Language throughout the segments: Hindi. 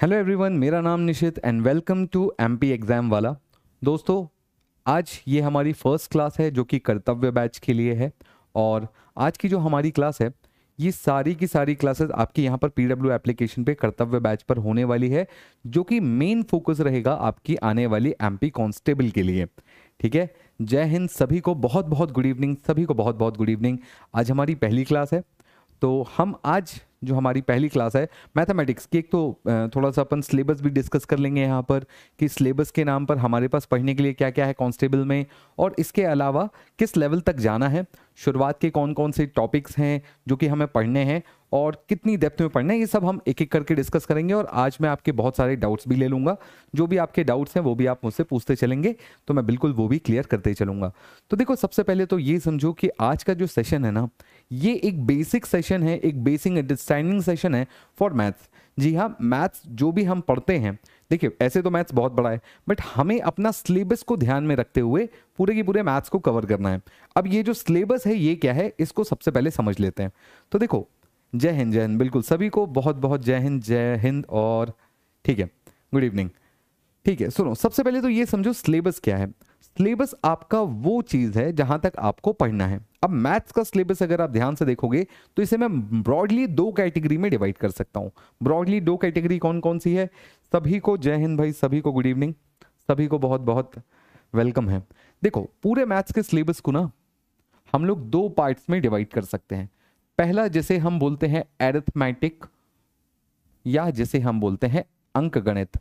हेलो एवरीवन मेरा नाम Nishit and welcome to MP exam वाला दोस्तों आज ये हमारी फर्स्ट क्लास है जो कि कर्तव्य बैच के लिए है और आज की जो हमारी क्लास है ये सारी की सारी क्लासेस आपकी यहाँ पर पीडब्ल्यू एप्लीकेशन पे कर्तव्य बैच पर होने वाली है जो कि मेन फोकस रहेगा आपकी आने वाली एमपी कांस्टेबल के लिए ठीक है जय हिंद सभी को बहुत बहुत गुड इवनिंग सभी को बहुत बहुत गुड इवनिंग आज हमारी पहली क्लास है तो हम आज जो हमारी पहली क्लास है मैथमेटिक्स की एक तो थोड़ा सा अपन सिलेबस भी डिस्कस कर लेंगे यहाँ पर कि सिलेबस के नाम पर हमारे पास पढ़ने के लिए क्या क्या है कॉन्स्टेबल में और इसके अलावा किस लेवल तक जाना है शुरुआत के कौन कौन से टॉपिक्स हैं जो कि हमें पढ़ने हैं और कितनी डेप्थ में पढ़ना है ये सब हम एक एक करके डिस्कस करेंगे और आज मैं आपके बहुत सारे डाउट्स भी ले लूँगा जो भी आपके डाउट्स हैं वो भी आप मुझसे पूछते चलेंगे तो मैं बिल्कुल वो भी क्लियर करते चलूँगा तो देखो सबसे पहले तो ये समझो कि आज का जो सेशन है ना ये एक बेसिक सेशन है एक बेसिक अंडरस्टैंडिंग सेशन है फॉर मैथ्स जी हाँ मैथ्स जो भी हम पढ़ते हैं देखिए ऐसे तो मैथ्स बहुत बड़ा है बट हमें अपना सिलेबस को ध्यान में रखते हुए पूरे के पूरे मैथ्स को कवर करना है अब ये जो सिलेबस है ये क्या है इसको सबसे पहले समझ लेते हैं तो देखो जय हिंद जय हिंद बिल्कुल सभी को बहुत बहुत जय हिंद जय हिंद और ठीक है गुड इवनिंग ठीक है सुनो सबसे पहले तो ये समझो सिलेबस क्या है सिलेबस आपका वो चीज है जहां तक आपको पढ़ना है अब मैथ्स का सिलेबस अगर आप ध्यान से देखोगे तो इसे मैं ब्रॉडली दो कैटेगरी में डिवाइड कर सकता हूं ब्रॉडली दो कैटेगरी कौन कौन सी है सभी को जय हिंद भाई सभी को गुड इवनिंग सभी को बहुत बहुत वेलकम है देखो पूरे मैथ्स के सिलेबस को ना हम लोग दो पार्ट्स में डिवाइड कर सकते हैं पहला जैसे हम बोलते हैं एरेथमेटिक या जैसे हम बोलते हैं अंक गणित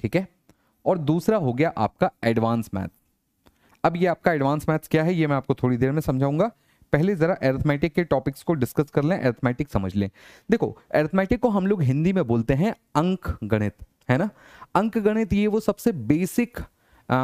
ठीक है और दूसरा हो गया आपका एडवांस मैथ अब ये आपका एडवांस मैथ्स क्या है ये मैं आपको थोड़ी देर में समझाऊंगा पहले ज़रा एर्थमेटिक के टॉपिक्स को डिस्कस कर लें एर्थमेटिक समझ लें देखो एर्थमेटिक को हम लोग हिंदी में बोलते हैं अंक गणित है ना अंक गणित ये वो सबसे बेसिक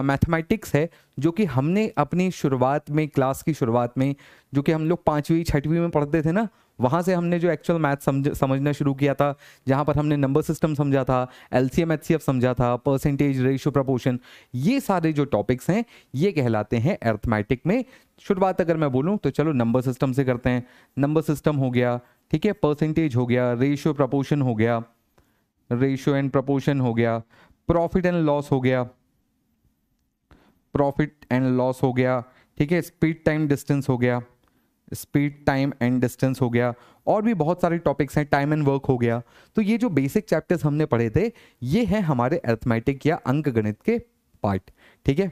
मैथमेटिक्स है जो कि हमने अपनी शुरुआत में क्लास की शुरुआत में जो कि हम लोग पाँचवीं छठवीं में पढ़ते थे ना वहाँ से हमने जो एक्चुअल मैथ समझ समझना शुरू किया था जहाँ पर हमने नंबर सिस्टम समझा था L C M H C F समझा था परसेंटेज रेशियो प्रपोर्शन ये सारे जो टॉपिक्स हैं ये कहलाते हैं अर्थमेटिक में शुरुआत अगर मैं बोलूँ तो चलो नंबर सिस्टम से करते हैं नंबर सिस्टम हो गया ठीक है परसेंटेज हो गया रेशियो प्रपोर्शन हो गया रेशियो एंड प्रपोर्शन हो गया प्रॉफिट एंड लॉस हो गया प्रॉफिट एंड लॉस हो गया ठीक है स्पीड टाइम डिस्टेंस हो गया स्पीड टाइम एंड डिस्टेंस हो गया और भी बहुत सारे टॉपिक्स हैं टाइम एंड वर्क हो गया तो ये जो बेसिक चैप्टर्स हमने पढ़े थे ये हैं हमारे एथमेटिक या अंक गणित के पार्ट ठीक है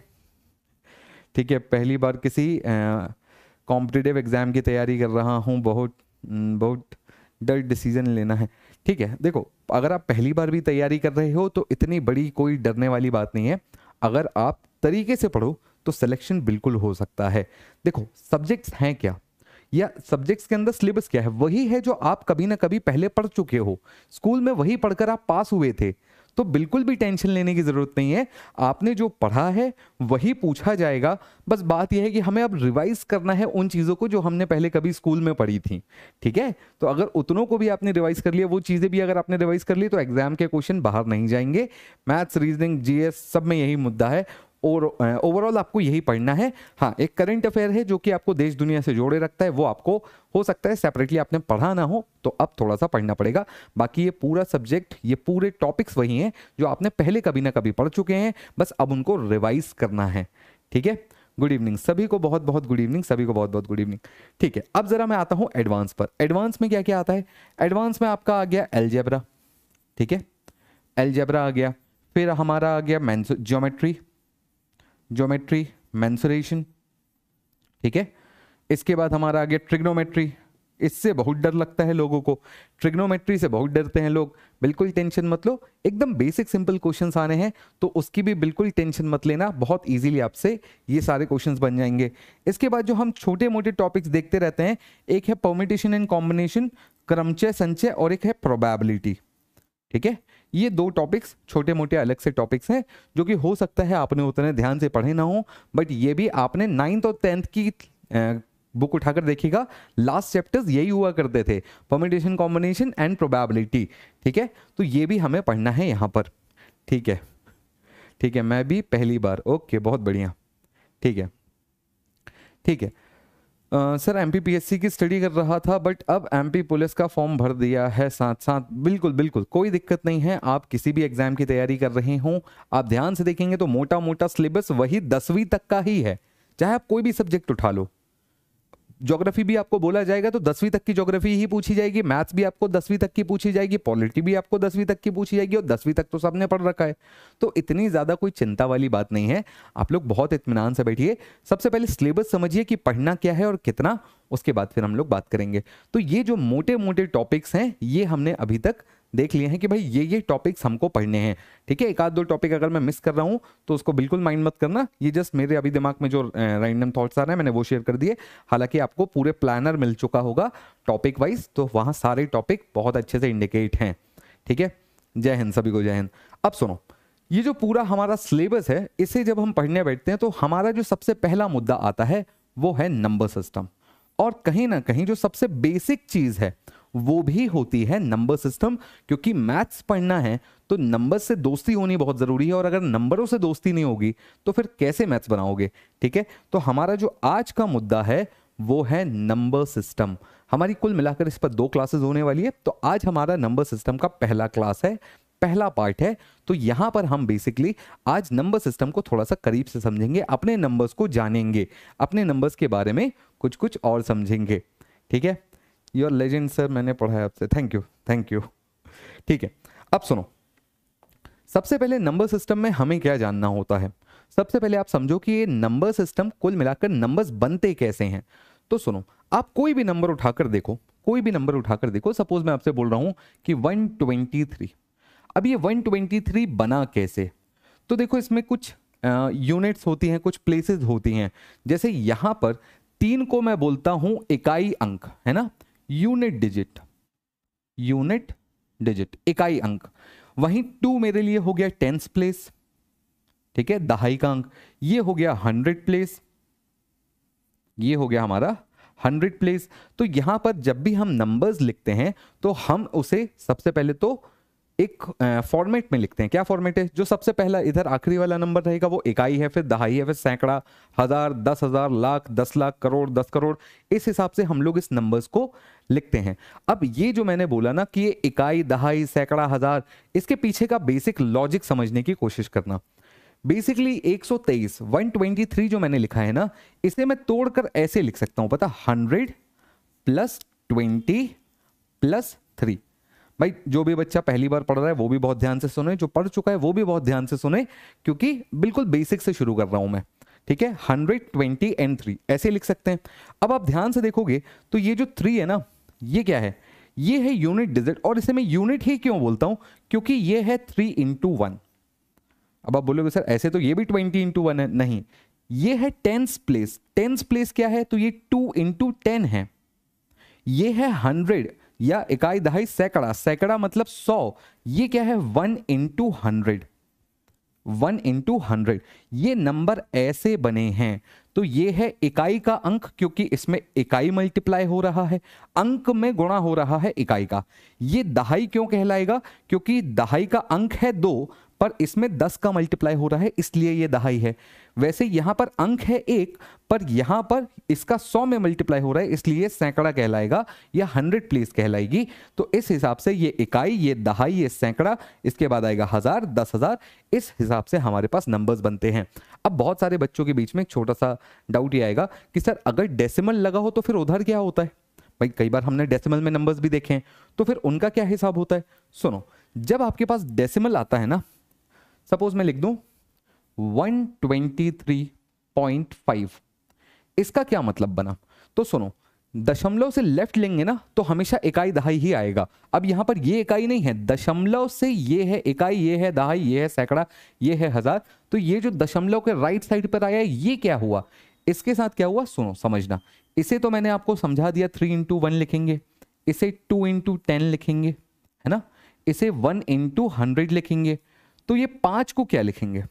ठीक है पहली बार किसी कॉम्पिटिटिव एग्जाम की तैयारी कर रहा हूँ बहुत हम्म, बहुत डर डिसीजन लेना है ठीक है देखो अगर आप पहली बार भी तैयारी कर रहे हो तो इतनी बड़ी कोई डरने वाली बात नहीं है अगर आप तरीके से पढ़ो तो सिलेक्शन बिल्कुल हो सकता है देखो सब्जेक्ट्स हैं क्या या सब्जेक्ट्स के अंदर सिलेबस क्या है वही है जो आप कभी ना कभी पहले पढ़ चुके हो स्कूल में वही पढ़कर आप पास हुए थे तो बिल्कुल भी टेंशन लेने की ज़रूरत नहीं है आपने जो पढ़ा है वही पूछा जाएगा बस बात यह है कि हमें अब रिवाइज करना है उन चीज़ों को जो हमने पहले कभी स्कूल में पढ़ी थी ठीक है तो अगर उतनों को भी आपने रिवाइज कर लिया वो चीज़ें भी अगर आपने रिवाइज कर ली तो एग्जाम के क्वेश्चन बाहर नहीं जाएंगे मैथ्स रीजनिंग जीएस सब में यही मुद्दा है ओवरऑल आपको यही पढ़ना है हाँ एक करंट अफेयर है जो कि आपको देश दुनिया से जोड़े रखता है वो आपको हो सकता है सेपरेटली आपने पढ़ा ना हो तो अब थोड़ा सा पढ़ना पड़ेगा बाकी ये पूरा सब्जेक्ट ये पूरे टॉपिक्स वही हैं जो आपने पहले कभी ना कभी पढ़ चुके हैं बस अब उनको रिवाइज करना है ठीक है गुड इवनिंग सभी को बहुत बहुत गुड इवनिंग सभी को बहुत बहुत गुड इवनिंग ठीक है अब जरा मैं आता हूँ एडवांस पर एडवांस में क्या क्या आता है एडवांस में आपका आ गया एलजेबरा ठीक है एल्जेबरा आ गया फिर हमारा आ गया मैं ज्योमेट्री ज्योमेट्री मैंसुरेशन ठीक है इसके बाद हमारा आ गया ट्रिग्नोमेट्री इससे बहुत डर लगता है लोगों को ट्रिग्नोमेट्री से बहुत डरते हैं लोग बिल्कुल टेंशन मत लो एकदम बेसिक सिंपल क्वेश्चंस आने हैं तो उसकी भी बिल्कुल टेंशन मत लेना बहुत इजीली आपसे ये सारे क्वेश्चंस बन जाएंगे इसके बाद जो हम छोटे मोटे टॉपिक्स देखते रहते हैं एक है परमिटेशन एंड कॉम्बिनेशन क्रमचय संचय और एक है प्रोबेबिलिटी ठीक है ये दो टॉपिक्स छोटे मोटे अलग से टॉपिक्स हैं जो कि हो सकता है आपने उतने ध्यान से पढ़े ना हो बट ये भी आपने नाइन्थ और टेंथ की बुक उठाकर देखिएगा लास्ट चैप्टर्स यही हुआ करते थे परमिटेशन कॉम्बिनेशन एंड प्रोबेबिलिटी ठीक है तो ये भी हमें पढ़ना है यहाँ पर ठीक है ठीक है मैं भी पहली बार ओके बहुत बढ़िया ठीक है ठीक है सर एम पी की स्टडी कर रहा था बट अब एम पुलिस का फॉर्म भर दिया है साथ साथ बिल्कुल बिल्कुल कोई दिक्कत नहीं है आप किसी भी एग्जाम की तैयारी कर रहे हो आप ध्यान से देखेंगे तो मोटा मोटा सिलेबस वही दसवीं तक का ही है चाहे आप कोई भी सब्जेक्ट उठा लो ज्योग्राफी भी आपको बोला जाएगा तो दसवीं तक की ज्योग्राफी ही पूछी जाएगी मैथ्स भी आपको दसवीं तक की पूछी जाएगी पॉलिटी भी आपको दसवीं तक की पूछी जाएगी और दसवीं तक तो सबने पढ़ रखा है तो इतनी ज़्यादा कोई चिंता वाली बात नहीं है आप लोग बहुत इतमान से बैठिए सबसे पहले सिलेबस समझिए कि पढ़ना क्या है और कितना उसके बाद फिर हम लोग बात करेंगे तो ये जो मोटे मोटे टॉपिक्स हैं ये हमने अभी तक देख लिए हैं कि भाई ये ये टॉपिक्स हमको पढ़ने हैं ठीक है एक आध दो टॉपिक अगर मैं मिस कर रहा हूँ तो उसको बिल्कुल माइंड मत करना ये जस्ट मेरे अभी दिमाग में जो रैंडम थॉट्स आ रहे हैं मैंने वो शेयर कर दिए हालांकि आपको पूरे प्लानर मिल चुका होगा टॉपिक वाइज तो वहाँ सारे टॉपिक बहुत अच्छे से इंडिकेट हैं ठीक है जय हिंद सभी को जय हिंद अब सुनो ये जो पूरा हमारा सिलेबस है इसे जब हम पढ़ने बैठते हैं तो हमारा जो सबसे पहला मुद्दा आता है वो है नंबर सिस्टम और कहीं ना कहीं जो सबसे बेसिक चीज़ है वो भी होती है नंबर सिस्टम क्योंकि मैथ्स पढ़ना है तो नंबर से दोस्ती होनी बहुत ज़रूरी है और अगर नंबरों से दोस्ती नहीं होगी तो फिर कैसे मैथ्स बनाओगे ठीक है तो हमारा जो आज का मुद्दा है वो है नंबर सिस्टम हमारी कुल मिलाकर इस पर दो क्लासेस होने वाली है तो आज हमारा नंबर सिस्टम का पहला क्लास है पहला पार्ट है तो यहां पर हम बेसिकली आज नंबर सिस्टम को थोड़ा सा करीब से समझेंगे अपने नंबर्स को जानेंगे अपने नंबर्स के बारे में कुछ कुछ और समझेंगे ठीक है योर लेजेंड सर मैंने पढ़ा है आपसे थैंक यू थैंक यू ठीक है अब सुनो सबसे पहले नंबर सिस्टम में हमें क्या जानना होता है सबसे पहले आप समझो कि ये नंबर सिस्टम कुल मिलाकर नंबर्स बनते कैसे हैं तो सुनो आप कोई भी नंबर उठाकर देखो कोई भी नंबर उठाकर देखो सपोज मैं आपसे बोल रहा हूं कि 123 अब ये 123 बना कैसे तो देखो इसमें कुछ यूनिट्स होती हैं कुछ प्लेसेस होती हैं जैसे यहाँ पर तीन को मैं बोलता हूँ इकाई अंक है ना यूनिट डिजिट यूनिट डिजिट इकाई अंक वहीं टू मेरे लिए हो गया टेंस प्लेस ठीक है दहाई का अंक ये हो गया हंड्रेड प्लेस ये हो गया हमारा हंड्रेड प्लेस तो यहां पर जब भी हम नंबर्स लिखते हैं तो हम उसे सबसे पहले तो एक फॉर्मेट में लिखते हैं क्या फॉर्मेट है जो सबसे पहला इधर आखिरी वाला नंबर रहेगा वो इकाई है फिर दहाई है फिर सैकड़ा हजार दस हजार लाख दस लाख करोड़ दस करोड़ इस हिसाब से हम लोग इस नंबर्स को लिखते हैं अब ये जो मैंने बोला ना कि ये इकाई दहाई सैकड़ा हजार इसके पीछे का बेसिक लॉजिक समझने की कोशिश करना बेसिकली 123 123 जो मैंने लिखा है ना इसे मैं तोड़कर ऐसे लिख सकता हूं पता 100 प्लस 20 प्लस 3 भाई जो भी बच्चा पहली बार पढ़ रहा है वो भी बहुत ध्यान से सुने जो पढ़ चुका है वो भी बहुत ध्यान से सुने क्योंकि बिल्कुल बेसिक से शुरू कर रहा हूं मैं ठीक है हंड्रेड ट्वेंटी एंड थ्री ऐसे लिख सकते हैं अब आप ध्यान से देखोगे तो ये जो थ्री है ना ये क्या है ये है यूनिट डिजिट और इसे मैं यूनिट ही क्यों बोलता हूं क्योंकि ये है थ्री इंटू वन अब आप बोलोगे सर ऐसे तो ये भी ट्वेंटी इंटू वन है नहीं ये है टेंस प्लेस टेंस प्लेस क्या है तो ये टू इंटू टेन है ये है हंड्रेड या इकाई दहाई सैकड़ा सैकड़ा मतलब सौ ये क्या है one into hundred one into hundred ये नंबर ऐसे बने हैं तो ये है इकाई का अंक क्योंकि इसमें इकाई मल्टीप्लाई हो रहा है अंक में गुणा हो रहा है इकाई का ये दहाई क्यों कहलाएगा क्योंकि दहाई का अंक है दो पर इसमें दस का मल्टीप्लाई हो रहा है इसलिए ये दहाई है वैसे यहाँ पर अंक है एक पर यहाँ पर इसका सौ में मल्टीप्लाई हो रहा है इसलिए सैकड़ा कहलाएगा या हंड्रेड प्लेस कहलाएगी तो इस हिसाब से ये इकाई ये दहाई ये सैकड़ा इसके बाद आएगा हज़ार दस हज़ार इस हिसाब से हमारे पास नंबर्स बनते हैं अब बहुत सारे बच्चों के बीच में एक छोटा सा डाउट ये आएगा कि सर अगर डेसिमल लगा हो तो फिर उधर क्या होता है भाई कई बार हमने डेसिमल में नंबर्स भी देखे हैं तो फिर उनका क्या हिसाब होता है सुनो जब आपके पास डेसिमल आता है ना सपोज मैं लिख दूं 123.5 इसका क्या मतलब बना तो सुनो दशमलव से लेफ्ट लेंगे ना तो हमेशा इकाई दहाई ही आएगा अब यहां पर ये इकाई नहीं है दशमलव से ये है इकाई ये है दहाई ये है सैकड़ा ये है हजार तो ये जो दशमलव के राइट साइड पर आया ये क्या हुआ इसके साथ क्या हुआ सुनो समझना इसे तो मैंने आपको समझा दिया थ्री इंटू वन लिखेंगे इसे टू इंटू टेन लिखेंगे है ना इसे वन इंटू हंड्रेड लिखेंगे तो ये पांच को क्या लिखेंगे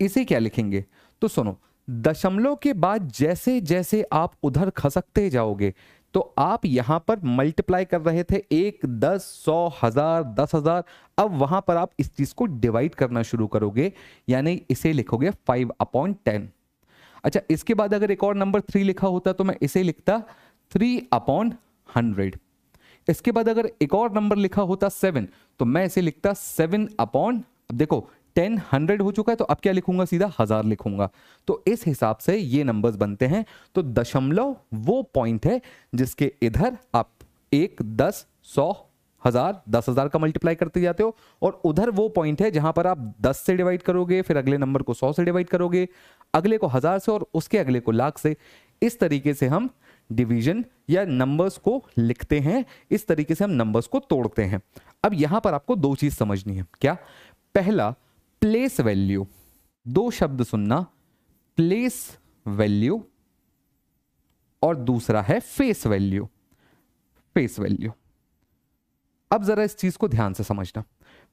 इसे क्या लिखेंगे तो सुनो दशमलव के बाद जैसे जैसे आप उधर खसकते जाओगे तो आप यहां पर मल्टीप्लाई कर रहे थे एक दस सौ हजार दस हजार अब वहां पर आप इस चीज को डिवाइड करना शुरू करोगे यानी इसे लिखोगे फाइव अपॉन टेन अच्छा इसके बाद अगर एक और नंबर थ्री लिखा होता तो मैं इसे लिखता थ्री अपॉन हंड्रेड इसके बाद अगर एक और नंबर लिखा होता सेवन तो मैं इसे लिखता सेवन अपॉन अब देखो टेन हंड्रेड हो चुका है तो अब क्या लिखूंगा सीधा हजार लिखूंगा तो इस हिसाब से ये नंबर्स बनते हैं तो दशमलव वो पॉइंट है जिसके इधर आप एक दस सौ हजार दस हजार का मल्टीप्लाई करते जाते हो और उधर वो पॉइंट है जहां पर आप दस से डिवाइड करोगे फिर अगले नंबर को सौ से डिवाइड करोगे अगले को हजार से और उसके अगले को लाख से इस तरीके से हम डिवीजन या नंबर्स को लिखते हैं इस तरीके से हम नंबर्स को तोड़ते हैं अब यहां पर आपको दो चीज समझनी है क्या पहला प्लेस वैल्यू दो शब्द सुनना प्लेस वैल्यू और दूसरा है फेस वैल्यू फेस वैल्यू अब जरा इस चीज को ध्यान से समझना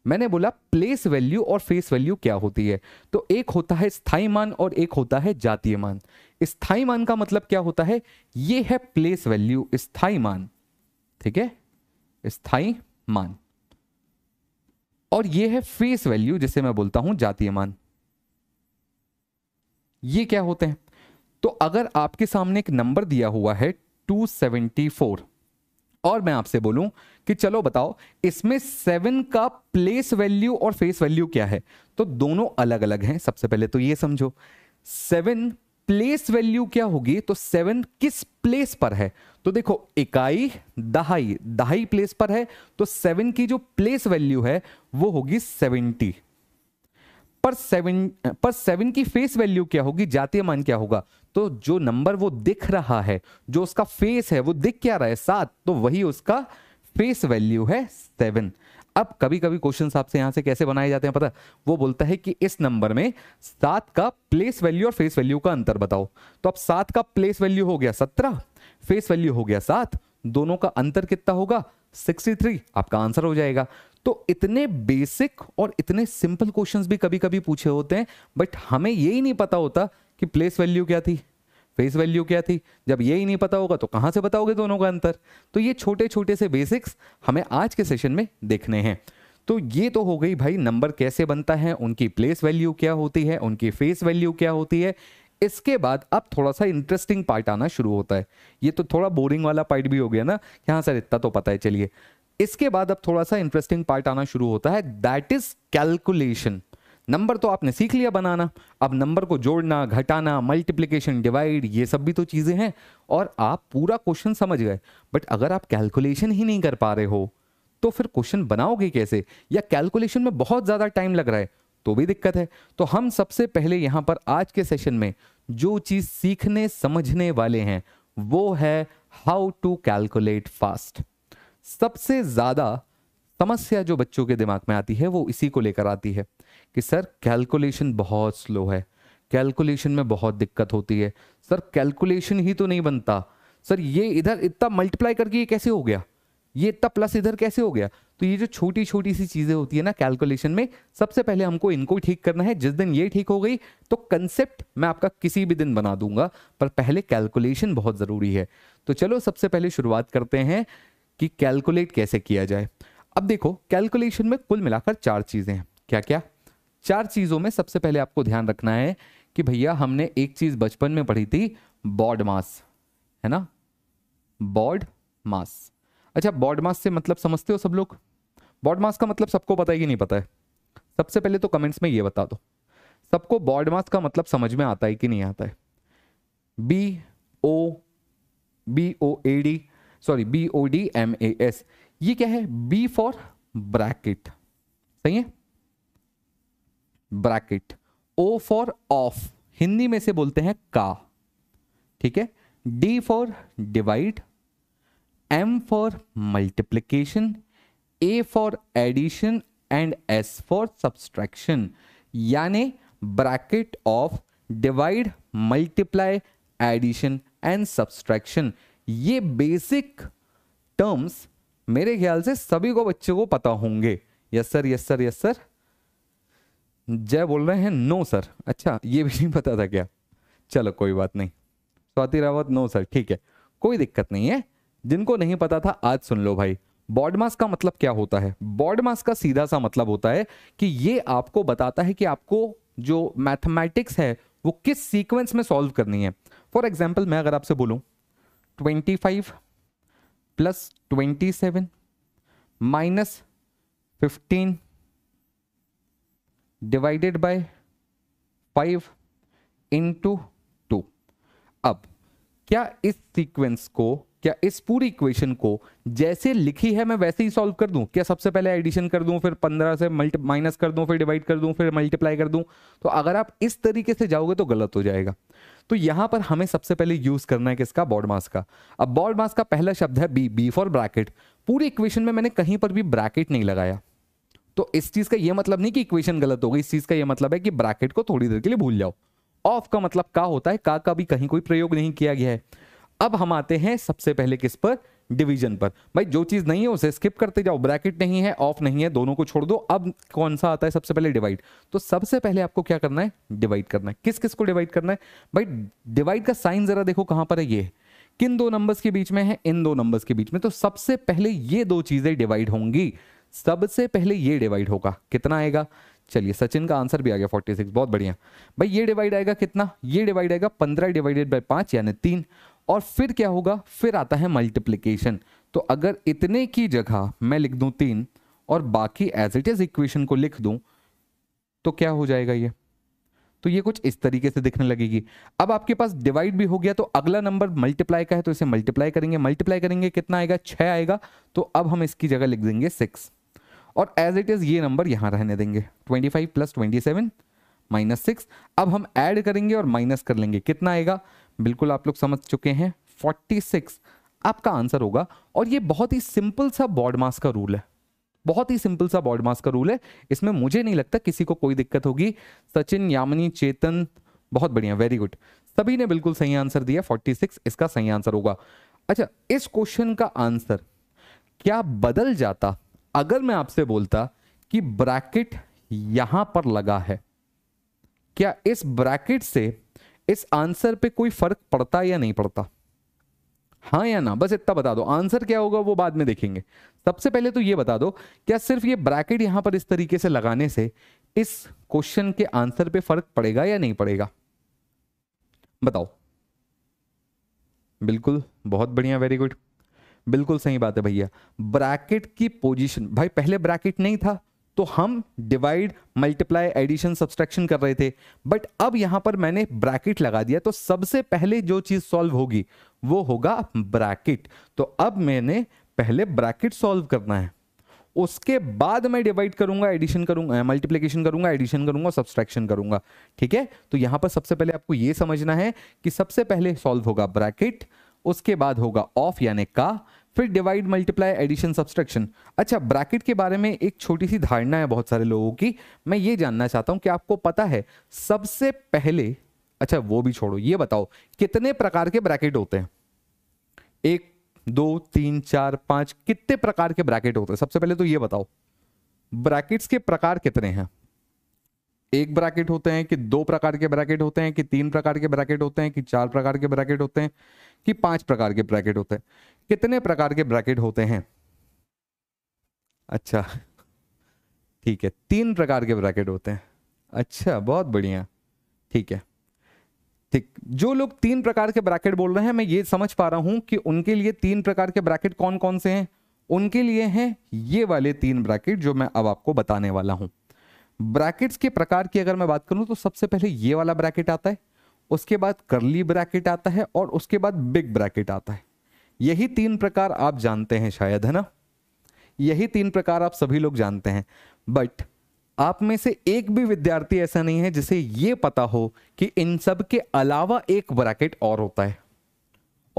मैंने बोला प्लेस वैल्यू और फेस वैल्यू क्या होती है तो एक होता है स्थाई मान और एक होता है जातीय मान स्थाई मान का मतलब क्या होता है ये है प्लेस वैल्यू स्थाई मान ठीक है स्थाई मान और ये है फेस वैल्यू जिसे मैं बोलता हूं जातीय मान ये क्या होते हैं तो अगर आपके सामने एक नंबर दिया हुआ है 274 और मैं आपसे बोलूं कि चलो बताओ इसमें सेवन का प्लेस वैल्यू और फेस वैल्यू क्या है तो दोनों अलग अलग हैं सबसे पहले तो ये समझो सेवन प्लेस वैल्यू क्या होगी तो सेवन किस प्लेस पर है तो देखो इकाई दहाई दहाई प्लेस पर है तो सेवन की जो प्लेस वैल्यू है वो होगी सेवेंटी पर सेवन पर सेवन की फेस वैल्यू क्या होगी जातीय मान क्या होगा तो जो नंबर वो दिख रहा है जो उसका फेस है वो दिख क्या रहा है सात तो वही उसका फेस वैल्यू है सेवन अब कभी कभी क्वेश्चन आपसे यहां से कैसे बनाए जाते हैं पता वो बोलता है कि इस नंबर में सात का प्लेस वैल्यू और फेस वैल्यू का अंतर बताओ तो अब सात का प्लेस वैल्यू हो गया सत्रह फेस वैल्यू हो गया सात दोनों का अंतर कितना होगा 63 आपका आंसर हो जाएगा तो इतने बेसिक और इतने सिंपल क्वेश्चंस भी कभी कभी पूछे होते हैं बट हमें ये ही नहीं पता होता कि प्लेस वैल्यू क्या थी फेस वैल्यू क्या थी जब ये ही नहीं पता होगा तो कहाँ से बताओगे दोनों का अंतर तो ये छोटे छोटे से बेसिक्स हमें आज के सेशन में देखने हैं तो ये तो हो गई भाई नंबर कैसे बनता है उनकी प्लेस वैल्यू क्या होती है उनकी फेस वैल्यू क्या होती है इसके बाद अब थोड़ा सा इंटरेस्टिंग पार्ट आना शुरू होता है ये तो थोड़ा बोरिंग वाला पार्ट भी हो गया ना कि हाँ सर इतना तो पता है चलिए इसके बाद अब थोड़ा सा इंटरेस्टिंग पार्ट आना शुरू होता है दैट इज कैलकुलेशन नंबर तो आपने सीख लिया बनाना अब नंबर को जोड़ना घटाना मल्टीप्लिकेशन डिवाइड ये सब भी तो चीज़ें हैं और आप पूरा क्वेश्चन समझ गए बट अगर आप कैलकुलेशन ही नहीं कर पा रहे हो तो फिर क्वेश्चन बनाओगे कैसे या कैलकुलेशन में बहुत ज़्यादा टाइम लग रहा है तो भी दिक्कत है तो हम सबसे पहले यहां पर आज के सेशन में जो चीज़ सीखने समझने वाले हैं वो है हाउ टू कैलकुलेट फास्ट सबसे ज़्यादा समस्या जो बच्चों के दिमाग में आती है वो इसी को लेकर आती है कि सर कैलकुलेशन बहुत स्लो है कैलकुलेशन में बहुत दिक्कत होती है सर कैलकुलेशन ही तो नहीं बनता सर ये इधर इतना मल्टीप्लाई करके ये कैसे हो गया ये इतना प्लस इधर कैसे हो गया तो ये जो छोटी छोटी सी चीज़ें होती है ना कैलकुलेशन में सबसे पहले हमको इनको ठीक करना है जिस दिन ये ठीक हो गई तो कंसेप्ट मैं आपका किसी भी दिन बना दूंगा पर पहले कैलकुलेशन बहुत ज़रूरी है तो चलो सबसे पहले शुरुआत करते हैं कि कैलकुलेट कैसे किया जाए अब देखो कैलकुलेशन में कुल मिलाकर चार चीज़ें हैं क्या क्या चार चीज़ों में सबसे पहले आपको ध्यान रखना है कि भैया हमने एक चीज़ बचपन में पढ़ी थी बॉड मास है ना बॉड मास अच्छा बॉड मास से मतलब समझते हो सब लोग बॉड मास का मतलब सबको पता है कि नहीं पता है सबसे पहले तो कमेंट्स में ये बता दो सबको बॉड मास का मतलब समझ में आता है कि नहीं आता है B O B O A D sorry B O D M A S ये क्या है बी फॉर ब्रैकेट सही है bracket O for of Hindi में से बोलते हैं का ठीक है D for divide M for multiplication A for addition and S for subtraction यानी bracket of divide multiply addition and subtraction ये बेसिक टर्म्स मेरे ख्याल से सभी को बच्चों को पता होंगे yes sir yes sir yes sir Jay बोल रहे हैं नो सर अच्छा ये भी नहीं पता था क्या चलो कोई बात नहीं स्वाति रावत नो सर ठीक है कोई दिक्कत नहीं है जिनको नहीं पता था आज सुन लो भाई बॉडमास का मतलब क्या होता है बॉडमास का सीधा सा मतलब होता है कि ये आपको बताता है कि आपको जो मैथमेटिक्स है वो किस सीक्वेंस में सॉल्व करनी है फॉर एग्जाम्पल मैं अगर आपसे बोलूँ twenty five plus twenty seven minus fifteen divided by five into two अब क्या इस सीक्वेंस को क्या इस पूरी इक्वेशन को जैसे लिखी है मैं वैसे ही सॉल्व कर दूं क्या सबसे पहले एडिशन कर दूं फिर पंद्रह से मल्टी माइनस कर दूं फिर डिवाइड कर दूं फिर मल्टीप्लाई कर दूं तो अगर आप इस तरीके से जाओगे तो गलत हो जाएगा तो यहां पर हमें सबसे पहले यूज करना है किसका बॉड मास का अब बॉड मास का पहला शब्द है बी बी फॉर ब्रैकेट पूरी इक्वेशन में मैंने कहीं पर भी ब्रैकेट नहीं लगाया तो इस चीज का यह मतलब नहीं कि इक्वेशन गलत होगी इस चीज का यह मतलब है कि ब्रैकेट को थोड़ी देर के लिए भूल जाओ ऑफ का मतलब का होता है का का भी कहीं कोई प्रयोग नहीं किया गया है अब हम आते हैं सबसे पहले किस पर डिवीजन पर भाई जो चीज नहीं है उसे स्किप करते जाओ ब्रैकेट नहीं है ऑफ नहीं है दोनों को छोड़ दो अब कौन सा आता है सबसे पहले डिवाइड तो सबसे पहले आपको क्या करना है डिवाइड करना है किस किस को डिवाइड करना है भाई डिवाइड का साइन जरा देखो कहां पर है ये किन दो नंबर्स के बीच में है इन दो नंबर्स के बीच में तो सबसे पहले ये दो चीजें डिवाइड होंगी सबसे पहले ये डिवाइड होगा कितना आएगा चलिए सचिन का आंसर भी आ गया 46 बहुत बढ़िया भाई ये डिवाइड आएगा कितना ये डिवाइड आएगा 15 डिवाइडेड बाय 5 यानी 3 और फिर क्या होगा फिर आता है मल्टीप्लीकेशन तो अगर इतने की जगह मैं लिख दूं तीन और बाकी एज इट इज इक्वेशन को लिख दूं तो क्या हो जाएगा ये तो ये कुछ इस तरीके से दिखने लगेगी अब आपके पास डिवाइड भी हो गया तो अगला नंबर मल्टीप्लाई का है तो इसे मल्टीप्लाई करेंगे मल्टीप्लाई करेंगे कितना आएगा छः आएगा तो अब हम इसकी जगह लिख देंगे सिक्स और एज इट इज़ ये नंबर यहाँ रहने देंगे twenty five plus twenty seven minus six अब हम ऐड करेंगे और माइनस कर लेंगे कितना आएगा बिल्कुल आप लोग समझ चुके हैं 46 आपका आंसर होगा और ये बहुत ही सिंपल सा बॉड मास का रूल है बहुत ही सिंपल सा बॉड मास का रूल है इसमें मुझे नहीं लगता किसी को कोई दिक्कत होगी सचिन यामिनी चेतन बहुत बढ़िया वेरी गुड सभी ने बिल्कुल सही आंसर दिया 46 इसका सही आंसर होगा अच्छा इस क्वेश्चन का आंसर क्या बदल जाता अगर मैं आपसे बोलता कि ब्रैकेट यहां पर लगा है क्या इस ब्रैकेट से इस आंसर पे कोई फर्क पड़ता या नहीं पड़ता हाँ या ना बस इतना बता दो आंसर क्या होगा वो बाद में देखेंगे सबसे पहले तो ये बता दो क्या सिर्फ ये ब्रैकेट यहां पर इस तरीके से लगाने से इस क्वेश्चन के आंसर पे फर्क पड़ेगा या नहीं पड़ेगा बताओ बिल्कुल बहुत बढ़िया वेरी गुड बिल्कुल सही बात है भैया ब्रैकेट की पोजीशन भाई पहले ब्रैकेट नहीं था तो हम डिवाइड मल्टीप्लाई एडिशन सब्सट्रैक्शन कर रहे थे बट अब यहां पर मैंने ब्रैकेट लगा दिया तो सबसे पहले जो चीज सॉल्व होगी वो होगा ब्रैकेट तो अब मैंने पहले ब्रैकेट सॉल्व करना है उसके बाद मैं डिवाइड करूंगा एडिशन करूंगा मल्टीप्लीकेशन करूंगा एडिशन करूंगा सब्सट्रैक्शन करूंगा ठीक है तो यहां पर सबसे पहले आपको यह समझना है कि सबसे पहले सॉल्व होगा ब्रैकेट उसके बाद होगा ऑफ यानी का फिर डिवाइड मल्टीप्लाई एडिशन सब्सट्रैक्शन अच्छा ब्रैकेट के बारे में एक छोटी सी धारणा है बहुत सारे लोगों की मैं ये जानना चाहता हूँ कि आपको पता है सबसे पहले अच्छा वो भी छोड़ो ये बताओ कितने प्रकार के ब्रैकेट होते हैं एक दो तीन चार पांच कितने प्रकार के ब्रैकेट होते हैं सबसे पहले तो ये बताओ ब्रैकेट्स के प्रकार कितने हैं एक ब्रैकेट होते हैं कि दो प्रकार के ब्रैकेट होते हैं कि तीन प्रकार के ब्रैकेट होते हैं कि चार प्रकार के ब्रैकेट होते हैं कि पांच प्रकार के ब्रैकेट होते हैं कितने प्रकार के ब्रैकेट होते हैं अच्छा ठीक है तीन प्रकार के ब्रैकेट होते हैं अच्छा बहुत बढ़िया ठीक है ठीक जो लोग तीन प्रकार के ब्रैकेट बोल रहे हैं मैं ये समझ पा रहा हूं कि उनके लिए तीन प्रकार के ब्रैकेट कौन कौन से हैं उनके लिए हैं ये वाले तीन ब्रैकेट जो मैं अब आपको बताने वाला हूं ब्रैकेट्स के प्रकार की अगर मैं बात करूं तो सबसे पहले ये वाला ब्रैकेट आता है उसके बाद करली ब्रैकेट आता है और उसके बाद बिग ब्रैकेट आता है यही तीन प्रकार आप जानते हैं शायद है ना यही तीन प्रकार आप सभी लोग जानते हैं बट आप में से एक भी विद्यार्थी ऐसा नहीं है जिसे ये पता हो कि इन सब के अलावा एक ब्रैकेट और होता है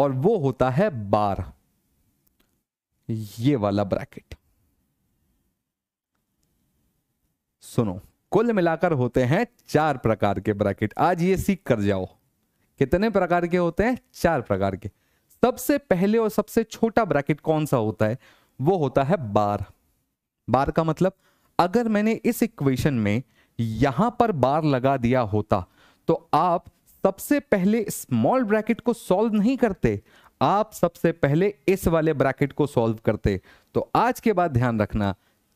और वो होता है बार ये वाला ब्रैकेट सुनो कुल मिलाकर होते हैं चार प्रकार के ब्रैकेट आज ये सीख कर जाओ कितने प्रकार के होते हैं चार प्रकार के सबसे पहले और सबसे छोटा ब्रैकेट कौन सा होता है वो होता है बार बार का मतलब अगर मैंने इस इक्वेशन में यहां पर बार लगा दिया होता तो आप सबसे पहले स्मॉल ब्रैकेट को सॉल्व नहीं करते आप सबसे पहले इस वाले ब्रैकेट को सॉल्व करते तो आज के बाद ध्यान रखना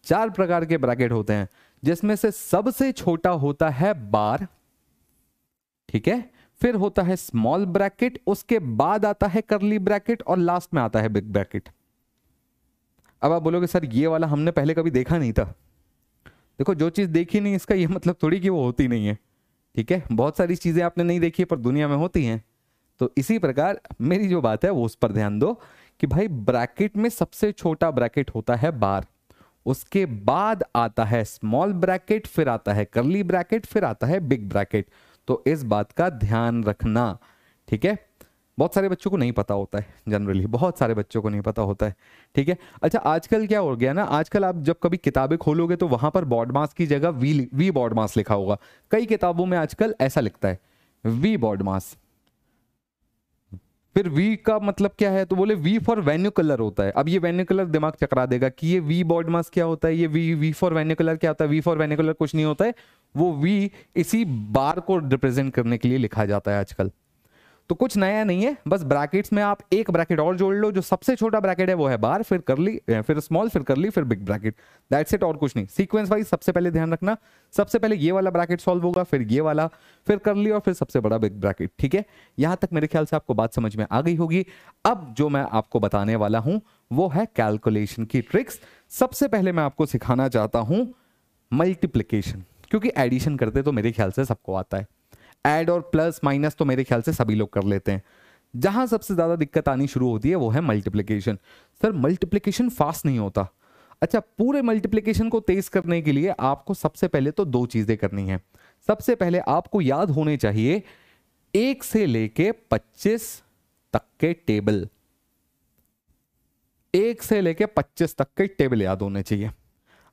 चार प्रकार के ब्रैकेट होते हैं जिसमें से सबसे छोटा होता है बार ठीक है फिर होता है स्मॉल ब्रैकेट उसके बाद आता है करली ब्रैकेट और लास्ट में आता है बिग ब्रैकेट अब आप बोलोगे सर ये वाला हमने पहले कभी देखा नहीं था देखो जो चीज़ देखी नहीं इसका ये मतलब थोड़ी कि वो होती नहीं है ठीक है बहुत सारी चीज़ें आपने नहीं देखी है पर दुनिया में होती हैं तो इसी प्रकार मेरी जो बात है वो उस पर ध्यान दो कि भाई ब्रैकेट में सबसे छोटा ब्रैकेट होता है बार उसके बाद आता है स्मॉल ब्रैकेट फिर आता है करली ब्रैकेट फिर आता है बिग ब्रैकेट तो इस बात का ध्यान रखना ठीक है बहुत सारे बच्चों को नहीं पता होता है जनरली बहुत सारे बच्चों को नहीं पता होता है ठीक है अच्छा आजकल क्या हो गया ना आजकल आप जब कभी किताबें खोलोगे तो वहां पर मास की जगह वी वी मास लिखा होगा कई किताबों में आजकल ऐसा लिखता है वी मास फिर वी का मतलब क्या है तो बोले वी फॉर वेन्यू कलर होता है अब ये वेन्यू कलर दिमाग चकरा देगा कि ये वी बॉड मास क्या होता है ये V V for venue colour क्या होता है वी फॉर वेन्यू कलर कुछ नहीं होता है वो वी इसी बार को रिप्रेजेंट करने के लिए लिखा जाता है आजकल तो कुछ नया नहीं है बस ब्रैकेट्स में आप एक ब्रैकेट और जोड़ लो जो सबसे छोटा ब्रैकेट है वो है बार फिर कर ली फिर स्मॉल फिर कर ली फिर बिग ब्रैकेट दैट्स इट और कुछ नहीं सीक्वेंस वाइज सबसे पहले ध्यान रखना सबसे पहले ये वाला ब्रैकेट सॉल्व होगा फिर ये वाला फिर कर ली और फिर सबसे बड़ा बिग ब्रैकेट ठीक है यहां तक मेरे ख्याल से आपको बात समझ में आ गई होगी अब जो मैं आपको बताने वाला हूं वो है कैलकुलेशन की ट्रिक्स सबसे पहले मैं आपको सिखाना चाहता हूं मल्टीप्लीकेशन क्योंकि एडिशन करते तो मेरे ख्याल से सबको आता है ऐड और प्लस माइनस तो मेरे ख्याल से सभी लोग कर लेते हैं जहां सबसे ज़्यादा दिक्कत आनी शुरू होती है वो है मल्टीप्लीकेशन सर मल्टीप्लीकेशन फास्ट नहीं होता अच्छा पूरे मल्टीप्लीकेशन को तेज़ करने के लिए आपको सबसे पहले तो दो चीज़ें करनी है सबसे पहले आपको याद होने चाहिए एक से लेके 25 तक के टेबल एक से लेके 25 तक के टेबल याद होने चाहिए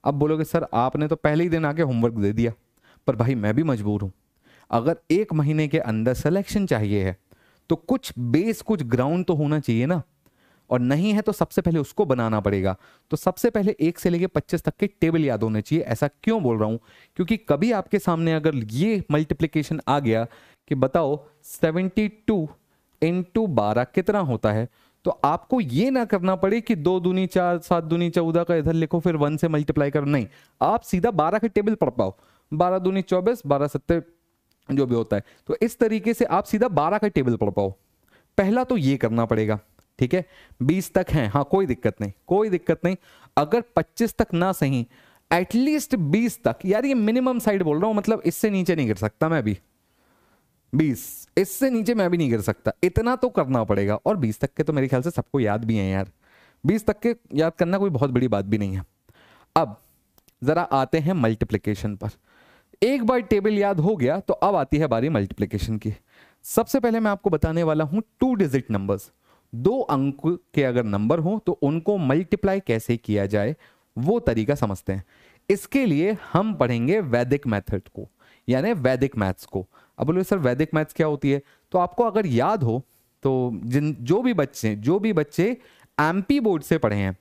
अब बोलोगे सर आपने तो पहले ही दिन आके होमवर्क दे दिया पर भाई मैं भी मजबूर हूं अगर एक महीने के अंदर सिलेक्शन चाहिए है तो कुछ बेस कुछ ग्राउंड तो होना चाहिए ना और नहीं है तो सबसे पहले उसको बनाना पड़ेगा तो सबसे पहले एक से लेके पच्चीस तक के टेबल याद होने चाहिए ऐसा क्यों बोल रहा हूं क्योंकि कभी आपके सामने अगर ये मल्टीप्लीकेशन आ गया कि बताओ सेवेंटी टू इंटू बारह कितना होता है तो आपको ये ना करना पड़े कि दो दूनी चार सात दूनी चौदह का इधर लिखो फिर वन से मल्टीप्लाई करो नहीं आप सीधा बारह के टेबल पढ़ पाओ बारह दूनी चौबीस बारह सत्तर जो भी होता है तो इस तरीके से आप सीधा बारह का टेबल पढ़ पाओ पहला तो ये करना पड़ेगा ठीक है बीस तक है हाँ कोई दिक्कत नहीं कोई दिक्कत नहीं अगर पच्चीस तक ना सही एटलीस्ट बीस तक यार ये मिनिमम साइड बोल रहा हूँ मतलब इससे नीचे नहीं गिर सकता मैं अभी बीस इससे नीचे मैं भी नहीं गिर सकता इतना तो करना पड़ेगा और बीस तक के तो मेरे ख्याल से सबको याद भी है यार बीस तक के याद करना कोई बहुत बड़ी बात भी नहीं है अब ज़रा आते हैं मल्टीप्लीकेशन पर एक बार टेबल याद हो गया तो अब आती है बारी मल्टीप्लीकेशन की सबसे पहले मैं आपको बताने वाला हूं टू डिजिट नंबर्स दो अंक के अगर नंबर हो तो उनको मल्टीप्लाई कैसे किया जाए वो तरीका समझते हैं इसके लिए हम पढ़ेंगे वैदिक मैथड को यानी वैदिक मैथ्स को अब बोलो सर वैदिक मैथ्स क्या होती है तो आपको अगर याद हो तो जिन जो भी बच्चे जो भी बच्चे एम बोर्ड से पढ़े हैं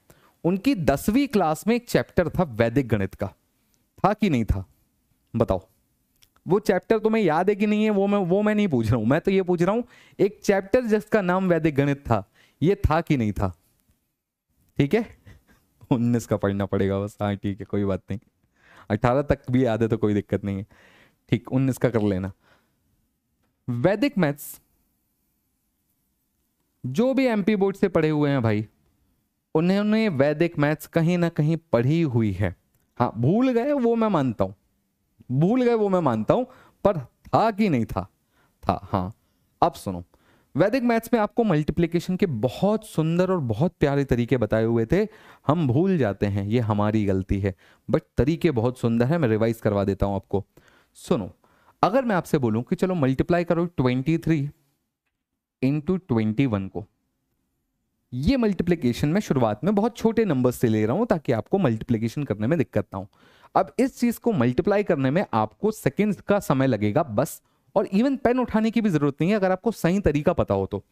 उनकी दसवीं क्लास में एक चैप्टर था वैदिक गणित का था कि नहीं था बताओ वो चैप्टर तुम्हें याद है कि नहीं है वो मैं वो मैं नहीं पूछ रहा हूं मैं तो ये पूछ रहा हूं एक चैप्टर जिसका नाम वैदिक गणित था ये था कि नहीं था ठीक है उन्नीस का पढ़ना पड़ेगा बस हाँ ठीक है कोई बात नहीं अठारह तक भी याद है तो कोई दिक्कत नहीं है ठीक उन्नीस का कर लेना वैदिक मैथ्स जो भी एमपी बोर्ड से पढ़े हुए हैं भाई उन्होंने वैदिक मैथ्स कहीं ना कहीं पढ़ी हुई है हाँ भूल गए वो मैं मानता हूं भूल गए वो मैं मानता हूं पर था कि नहीं था था हाँ अब सुनो वैदिक मैथ्स में आपको मल्टीप्लिकेशन के बहुत सुंदर और बहुत प्यारे तरीके बताए हुए थे हम भूल जाते हैं ये हमारी गलती है बट तरीके बहुत सुंदर है मैं रिवाइज करवा देता हूं आपको सुनो अगर मैं आपसे बोलूं कि चलो मल्टीप्लाई करो 23 थ्री इंटू को ये मल्टीप्लिकेशन में शुरुआत में बहुत छोटे नंबर से ले रहा हूं ताकि आपको मल्टीप्लीकेशन करने में दिक्कत ना हो अब इस चीज को मल्टीप्लाई करने में आपको सेकेंड का समय लगेगा बस और इवन पेन उठाने की भी जरूरत नहीं है अगर आपको सही तरीका पता हो तो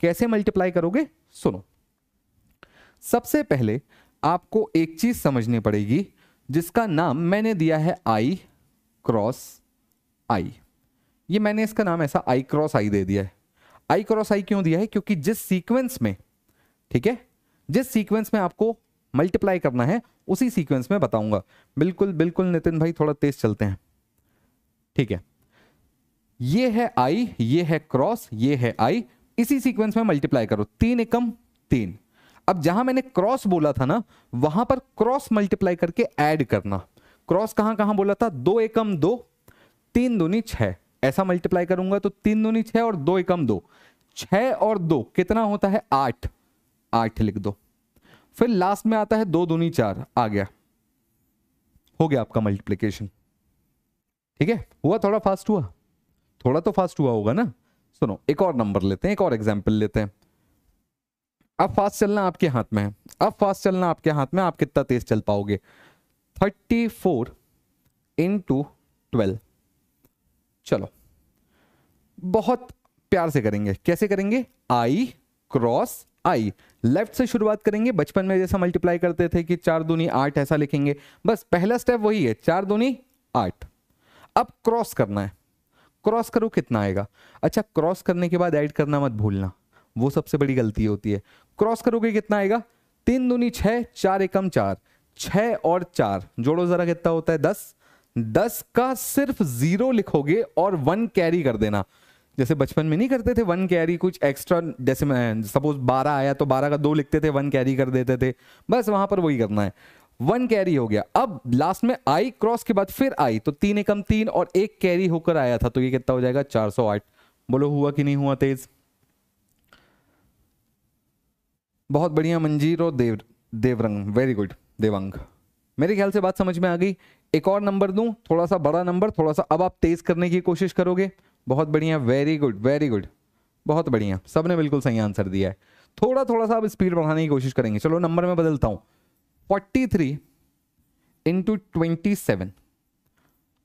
कैसे मल्टीप्लाई करोगे सुनो सबसे पहले आपको एक चीज समझनी पड़ेगी जिसका नाम मैंने दिया है आई क्रॉस आई ये मैंने इसका नाम ऐसा आई क्रॉस आई दे दिया है आई क्रॉस आई क्यों दिया है क्योंकि जिस सीक्वेंस में ठीक है जिस सीक्वेंस में आपको मल्टीप्लाई करना है उसी सीक्वेंस में बताऊंगा बिल्कुल बिल्कुल नितिन भाई थोड़ा तेज चलते हैं ठीक है ये है आई ये है क्रॉस ये है आई इसी सीक्वेंस में मल्टीप्लाई करो तीन एकम तीन अब जहां मैंने क्रॉस बोला था ना वहां पर क्रॉस मल्टीप्लाई करके ऐड करना क्रॉस कहां कहां बोला था दो एकम दो तीन दूनी छ ऐसा मल्टीप्लाई करूंगा तो तीन दूनी छह और दो एकम दो छ और दो कितना होता है आठ आठ लिख दो फिर लास्ट में आता है दो दूनी चार आ गया हो गया आपका मल्टीप्लीकेशन ठीक है हुआ थोड़ा फास्ट हुआ थोड़ा तो फास्ट हुआ होगा ना सुनो एक और नंबर लेते हैं एक और एग्जाम्पल लेते हैं अब फास्ट चलना आपके हाथ में है अब फास्ट चलना आपके हाथ में आप कितना तेज चल पाओगे थर्टी फोर इंटू ट्वेल्व चलो बहुत प्यार से करेंगे कैसे करेंगे आई क्रॉस आई लेफ्ट से शुरुआत करेंगे बचपन में जैसा मल्टीप्लाई करते थे कि चार दूनी आठ ऐसा लिखेंगे बस पहला स्टेप वही है चार दूनी आठ अब क्रॉस करना है क्रॉस करो कितना आएगा अच्छा क्रॉस करने के बाद ऐड करना मत भूलना वो सबसे बड़ी गलती होती है क्रॉस करोगे कितना आएगा तीन दूनी छः चार एकम चार छ और चार जोड़ो जरा कितना होता है दस दस का सिर्फ जीरो लिखोगे और वन कैरी कर देना जैसे बचपन में नहीं करते थे वन कैरी कुछ एक्स्ट्रा जैसे सपोज बारह आया तो बारह का दो लिखते थे वन कैरी कर देते थे बस वहां पर वही करना है वन कैरी हो गया अब लास्ट में आई क्रॉस के बाद फिर आई तो तीन एकम तीन और एक कैरी होकर आया था तो ये कितना हो जाएगा चार सौ आठ बोलो हुआ कि नहीं हुआ तेज बहुत बढ़िया मंजीर और देव देवरंग वेरी गुड देवंग मेरे ख्याल से बात समझ में आ गई एक और नंबर दूं थोड़ा सा बड़ा नंबर थोड़ा सा अब आप तेज करने की कोशिश करोगे बहुत बढ़िया वेरी गुड वेरी गुड बहुत बढ़िया सब ने बिल्कुल सही आंसर दिया है थोड़ा थोड़ा सा आप स्पीड बढ़ाने की कोशिश करेंगे चलो नंबर में बदलता हूँ forty three into twenty seven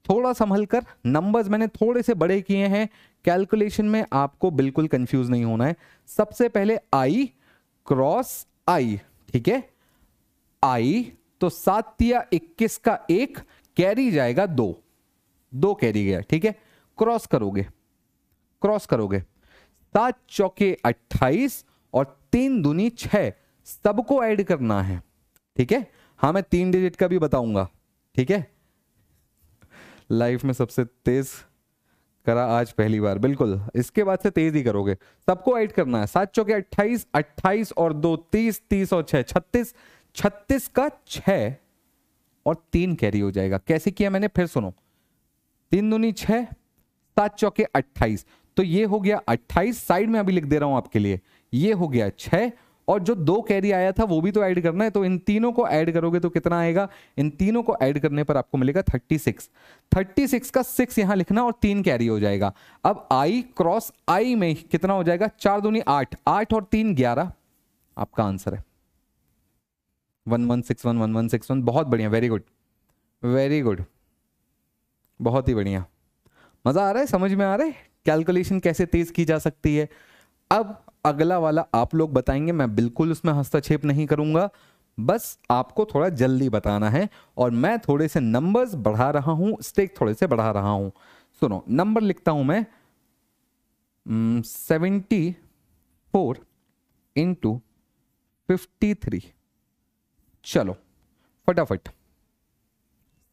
थोड़ा संभल कर नंबर्स मैंने थोड़े से बड़े किए हैं कैलकुलेशन में आपको बिल्कुल कंफ्यूज नहीं होना है सबसे पहले आई क्रॉस आई ठीक है आई तो सात या इक्कीस का एक कैरी जाएगा दो दो कैरी गया ठीक है क्रॉस करोगे क्रॉस करोगे सात चौके अट्ठाईस और तीन दुनी छह सबको ऐड करना है ठीक है हाँ मैं तीन डिजिट का भी बताऊंगा ठीक है लाइफ में सबसे तेज करा आज पहली बार बिल्कुल इसके बाद से तेज ही करोगे सबको ऐड करना है सात चौके अट्ठाईस अट्ठाईस और दो तीस तीस और छह छत्तीस छत्तीस का छ और तीन कैरी हो जाएगा कैसे किया मैंने फिर सुनो तीन दुनी छह सात चौके अट्ठाईस तो ये हो गया 28 साइड में अभी लिख दे रहा हूं आपके लिए ये हो गया छः और जो दो कैरी आया था वो भी तो ऐड करना है तो इन तीनों को ऐड करोगे तो कितना आएगा इन तीनों को ऐड करने पर आपको मिलेगा 36 36 का 6 यहां लिखना और तीन कैरी हो जाएगा अब आई क्रॉस आई में कितना हो जाएगा चार दूनी आठ आठ और तीन ग्यारह आपका आंसर है one one six one one one six one बहुत बढ़िया वेरी गुड वेरी गुड बहुत ही बढ़िया मजा आ रहा है समझ में आ रहा है कैलकुलेशन कैसे तेज की जा सकती है अब अगला वाला आप लोग बताएंगे मैं बिल्कुल उसमें हस्तक्षेप नहीं करूंगा बस आपको थोड़ा जल्दी बताना है और मैं थोड़े से नंबर्स बढ़ा रहा हूं स्टेक थोड़े से बढ़ा रहा हूं सुनो नंबर लिखता हूं मैं seventy four into fifty three चलो फटाफट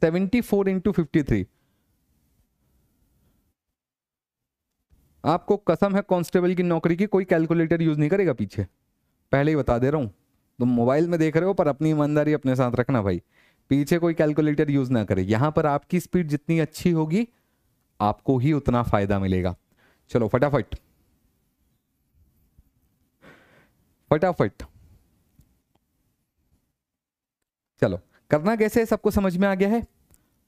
seventy four into fifty three आपको कसम है कांस्टेबल की नौकरी की कोई कैलकुलेटर यूज़ नहीं करेगा पीछे पहले ही बता दे रहा हूँ तुम मोबाइल में देख रहे हो पर अपनी ईमानदारी अपने साथ रखना भाई पीछे कोई कैलकुलेटर यूज़ ना करे यहाँ पर आपकी स्पीड जितनी अच्छी होगी आपको ही उतना फ़ायदा मिलेगा चलो फटाफट फटाफट चलो करना कैसे है सबको समझ में आ गया है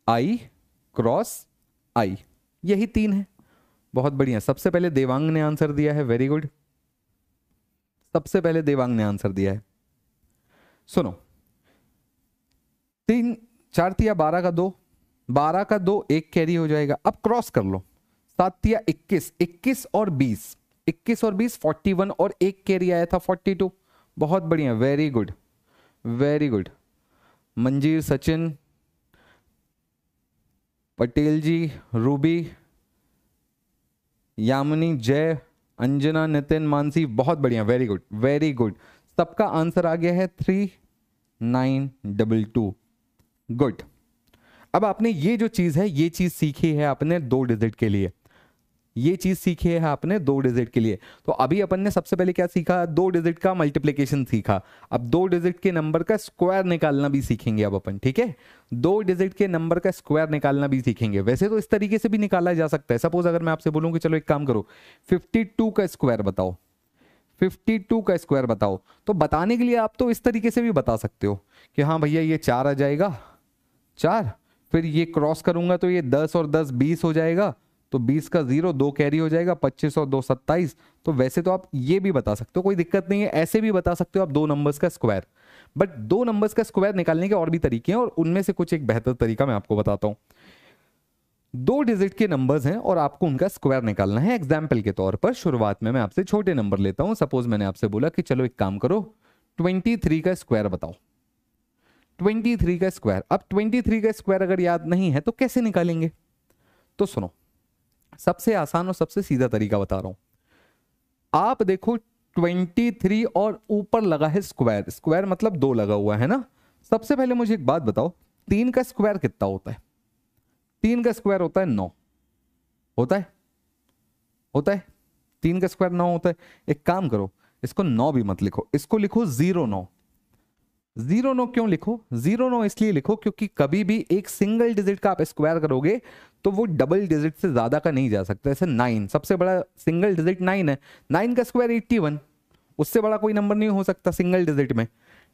आई क्रॉस आई यही तीन है बहुत बढ़िया सबसे पहले देवांग ने आंसर दिया है वेरी गुड सबसे पहले देवांग ने आंसर दिया है सुनो तीन चार तिया बारह का दो बारह का दो एक कैरी हो जाएगा अब क्रॉस कर लो सात तिया इक्कीस इक्कीस और बीस इक्कीस और बीस फोर्टी वन और एक कैरी आया था फोर्टी टू बहुत बढ़िया very good very good Manjeer Sachin Patel ji Ruby Yamini Jay Anjana Nitin Mansi बहुत बढ़िया वेरी गुड वेरी गुड सबका आंसर आ गया है three nine double two good अब आपने ये जो चीज़ है ये चीज़ सीखी है आपने दो डिजिट के लिए ये चीज सीखी है आपने दो डिजिट के लिए तो अभी अपन ने सबसे पहले क्या सीखा दो डिजिट का मल्टीप्लीकेशन सीखा अब दो डिजिट के नंबर का स्क्वायर निकालना भी सीखेंगे अब अपन ठीक है दो डिजिट के नंबर का स्क्वायर निकालना भी सीखेंगे वैसे तो इस तरीके से भी निकाला जा सकता है सपोज अगर मैं आपसे बोलूँ कि चलो एक काम करो फिफ्टी का स्क्वायर बताओ 52 का स्क्वायर बताओ तो बताने के लिए आप तो इस तरीके से भी बता सकते हो कि हाँ भैया ये चार आ जाएगा चार फिर ये क्रॉस करूंगा तो ये दस और दस बीस हो जाएगा तो 20 का जीरो दो कैरी हो जाएगा 25 और दो सत्ताईस तो वैसे तो आप ये भी बता सकते हो कोई दिक्कत नहीं है ऐसे भी बता सकते हो आप दो नंबर्स का स्क्वायर बट दो नंबर्स का स्क्वायर निकालने के और भी तरीके हैं और उनमें से कुछ एक बेहतर तरीका मैं आपको बताता हूँ दो डिजिट के नंबर्स हैं और आपको उनका स्क्वायर निकालना है एग्जाम्पल के तौर पर शुरुआत में मैं आपसे छोटे नंबर लेता हूँ सपोज मैंने आपसे बोला कि चलो एक काम करो ट्वेंटी का स्क्वायर बताओ 23 का स्क्वायर अब 23 का स्क्वायर अगर याद नहीं है तो कैसे निकालेंगे तो सुनो सबसे आसान और सबसे सीधा तरीका बता रहा हूं आप देखो 23 और ऊपर लगा है स्क्वायर स्क्वायर मतलब दो लगा हुआ है ना सबसे पहले मुझे एक बात बताओ तीन का स्क्वायर कितना होता है तीन का स्क्वायर होता है नौ होता है होता है तीन का स्क्वायर नौ होता है एक काम करो इसको नौ भी मत लिखो इसको लिखो जीरो नौ जीरो नौ क्यों लिखो जीरो नौ इसलिए लिखो क्योंकि कभी भी एक सिंगल डिजिट का आप स्क्वायर करोगे तो वो डबल डिजिट से ज़्यादा का नहीं जा सकता जैसे नाइन सबसे बड़ा सिंगल डिजिट नाइन है नाइन का स्क्वायर एट्टी वन उससे बड़ा कोई नंबर नहीं हो सकता सिंगल डिजिट में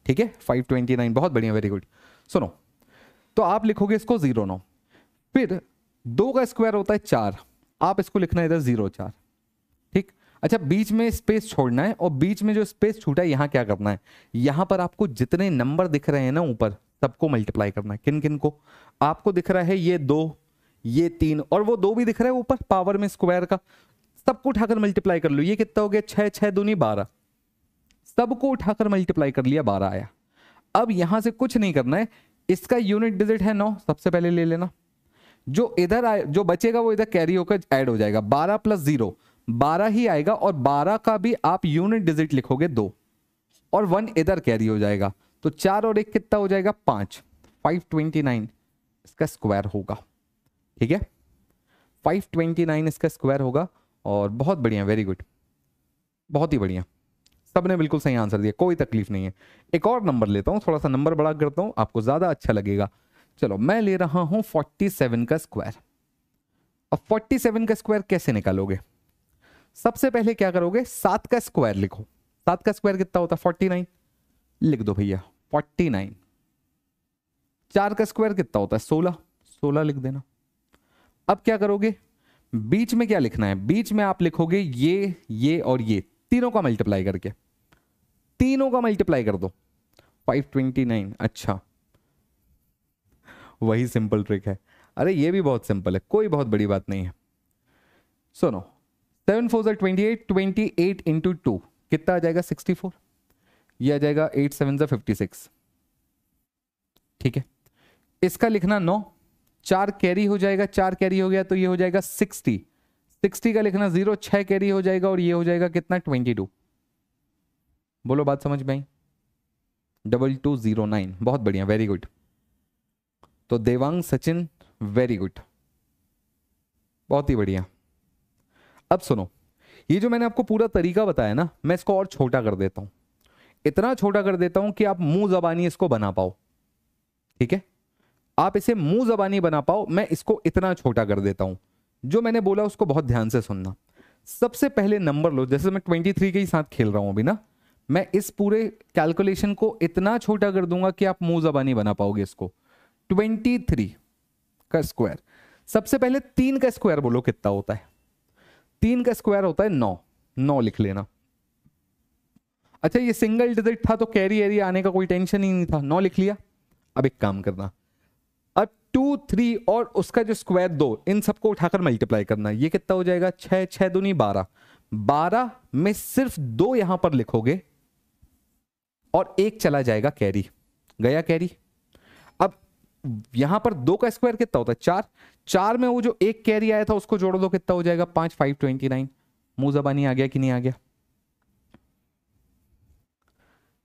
ठीक है फाइव ट्वेंटी नाइन बहुत बढ़िया वेरी गुड सुनो तो आप लिखोगे इसको जीरो नौ फिर दो का स्क्वायर होता है चार आप इसको लिखना इधर जीरो चार ठीक अच्छा बीच में स्पेस छोड़ना है और बीच में जो स्पेस छूटा है यहाँ क्या करना है यहाँ पर आपको जितने नंबर दिख रहे हैं ना ऊपर सबको मल्टीप्लाई करना है किन किन को आपको दिख रहा है ये दो ये तीन और वो दो भी दिख रहा है ऊपर पावर में स्क्वायर का सबको उठाकर मल्टीप्लाई कर लो ये कितना हो गया छह छह दूनी बारह सबको उठाकर मल्टीप्लाई कर लिया बारह आया अब यहां से कुछ नहीं करना है इसका यूनिट डिजिट है नौ सबसे पहले ले लेना जो इधर आए जो बचेगा वो इधर कैरी होकर ऐड हो जाएगा बारह प्लस जीरो बारह ही आएगा और बारह का भी आप यूनिट डिजिट लिखोगे दो और वन इधर कैरी हो जाएगा तो चार और एक कितना हो जाएगा पांच फाइव ट्वेंटी नाइन इसका स्क्वायर होगा ठीक है 529 इसका स्क्वायर होगा और बहुत बढ़िया वेरी गुड बहुत ही बढ़िया सब ने बिल्कुल सही आंसर दिया कोई तकलीफ नहीं है एक और नंबर लेता हूँ थोड़ा सा नंबर बड़ा करता हूँ आपको ज़्यादा अच्छा लगेगा चलो मैं ले रहा हूँ 47 का स्क्वायर अब 47 का स्क्वायर कैसे निकालोगे सबसे पहले क्या करोगे सात का स्क्वायर लिखो सात का स्क्वायर कितना होता है फोर्टी नाइन लिख दो भैया फोर्टी नाइन चार का स्क्वायर कितना होता है सोलह सोलह लिख देना अब क्या करोगे बीच में क्या लिखना है बीच में आप लिखोगे ये ये और ये तीनों का मल्टीप्लाई करके तीनों का मल्टीप्लाई कर दो 529 अच्छा वही सिंपल ट्रिक है अरे ये भी बहुत सिंपल है कोई बहुत बड़ी बात नहीं है सुनो सेवन फोर जर twenty eight twenty eight into two कितना आ जाएगा सिक्सटी फोर यह आ जाएगा एट सेवन जर फिफ्टी सिक्स ठीक है इसका लिखना नौ चार कैरी हो जाएगा चार कैरी हो गया तो ये हो जाएगा सिक्सटी सिक्सटी का लिखना जीरो छह कैरी हो जाएगा और ये हो जाएगा कितना ट्वेंटी टू बोलो बात समझ में आई डबल टू जीरो नाइन बहुत बढ़िया वेरी गुड तो देवांग सचिन वेरी गुड बहुत ही बढ़िया अब सुनो ये जो मैंने आपको पूरा तरीका बताया ना मैं इसको और छोटा कर देता हूं इतना छोटा कर देता हूं कि आप मुंह जबानी इसको बना पाओ ठीक है आप इसे मुंह जबानी बना पाओ मैं इसको इतना छोटा कर देता हूं जो मैंने बोला उसको बहुत ध्यान से सुनना सबसे पहले नंबर लो जैसे मैं ट्वेंटी थ्री के ही साथ खेल रहा हूं अभी ना मैं इस पूरे कैलकुलेशन को इतना छोटा कर दूंगा कि आप मुंह जबानी बना पाओगे इसको ट्वेंटी थ्री का स्क्वायर सबसे पहले तीन का स्क्वायर बोलो कितना होता है तीन का स्क्वायर होता है नौ नौ लिख लेना अच्छा ये सिंगल डिजिट था तो कैरी एरिया आने का कोई टेंशन ही नहीं था नौ लिख लिया अब एक काम करना टू थ्री और उसका जो स्क्वायर दो इन सबको उठाकर मल्टीप्लाई करना ये कितना हो जाएगा छह छह दूनी बारह बारह में सिर्फ दो यहां पर लिखोगे और एक चला जाएगा कैरी गया कैरी अब यहां पर दो का स्क्वायर कितना होता है चार चार में वो जो एक कैरी आया था उसको जोड़ दो कितना हो जाएगा पांच फाइव ट्वेंटी नाइन मुंह जबानी आ गया कि नहीं आ गया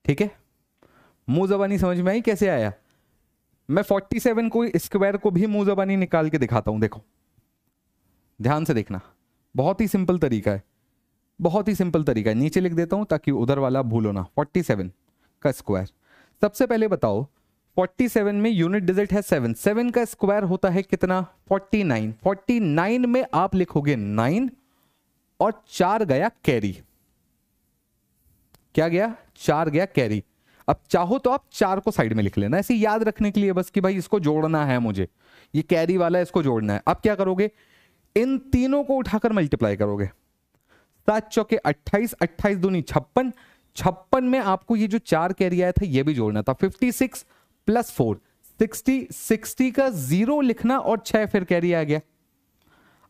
ठीक है मुंह जबानी समझ में आई कैसे आया मैं 47 को स्क्वायर को भी मुंह जबानी निकाल के दिखाता हूं देखो ध्यान से देखना बहुत ही सिंपल तरीका है बहुत ही सिंपल तरीका है नीचे लिख देता हूं ताकि उधर वाला भूलो ना 47 का स्क्वायर सबसे पहले बताओ 47 में यूनिट डिजिट है 7 7 का स्क्वायर होता है कितना 49 49 में आप लिखोगे 9 और चार गया कैरी क्या गया चार गया कैरी अब चाहो तो आप चार को साइड में लिख लेना ऐसे याद रखने के लिए बस कि भाई इसको जोड़ना है मुझे ये कैरी वाला इसको जोड़ना है अब क्या करोगे इन तीनों को उठाकर मल्टीप्लाई करोगे सात चौके अट्ठाईस अट्ठाईस दूनी छप्पन छप्पन में आपको ये जो चार कैरी आया था ये भी जोड़ना था fifty six plus four sixty sixty का जीरो लिखना और छह फिर कैरी आ गया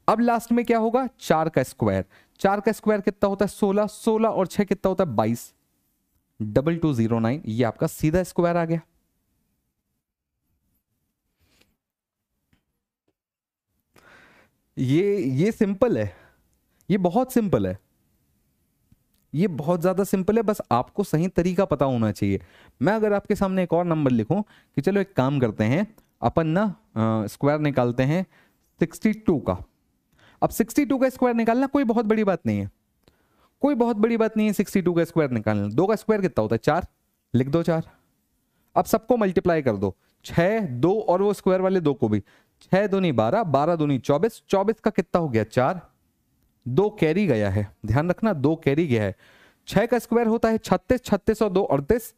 अब लास्ट में क्या होगा चार का स्क्वायर चार का स्क्वायर कितना होता है सोलह सोलह और छह कितना होता है बाईस डबल टू जीरो नाइन ये आपका सीधा स्क्वायर आ गया ये ये सिंपल है ये बहुत सिंपल है ये बहुत ज़्यादा सिंपल है बस आपको सही तरीका पता होना चाहिए मैं अगर आपके सामने एक और नंबर लिखूं कि चलो एक काम करते हैं अपन ना स्क्वायर निकालते हैं 62 का अब 62 का स्क्वायर निकालना कोई बहुत बड़ी बात नहीं है कोई बहुत बड़ी बात नहीं है सिक्सटी टू का स्क्वायर निकालना दो का स्क्वायर कितना होता है चार लिख दो चार अब सबको मल्टीप्लाई कर दो छः दो और वो स्क्वायर वाले दो को भी छः दूनी बारह बारह दूनी चौबीस चौबीस का कितना हो गया चार दो कैरी गया है ध्यान रखना दो कैरी गया है छः का स्क्वायर होता है छत्तीस छत्तीस और दो अड़तीस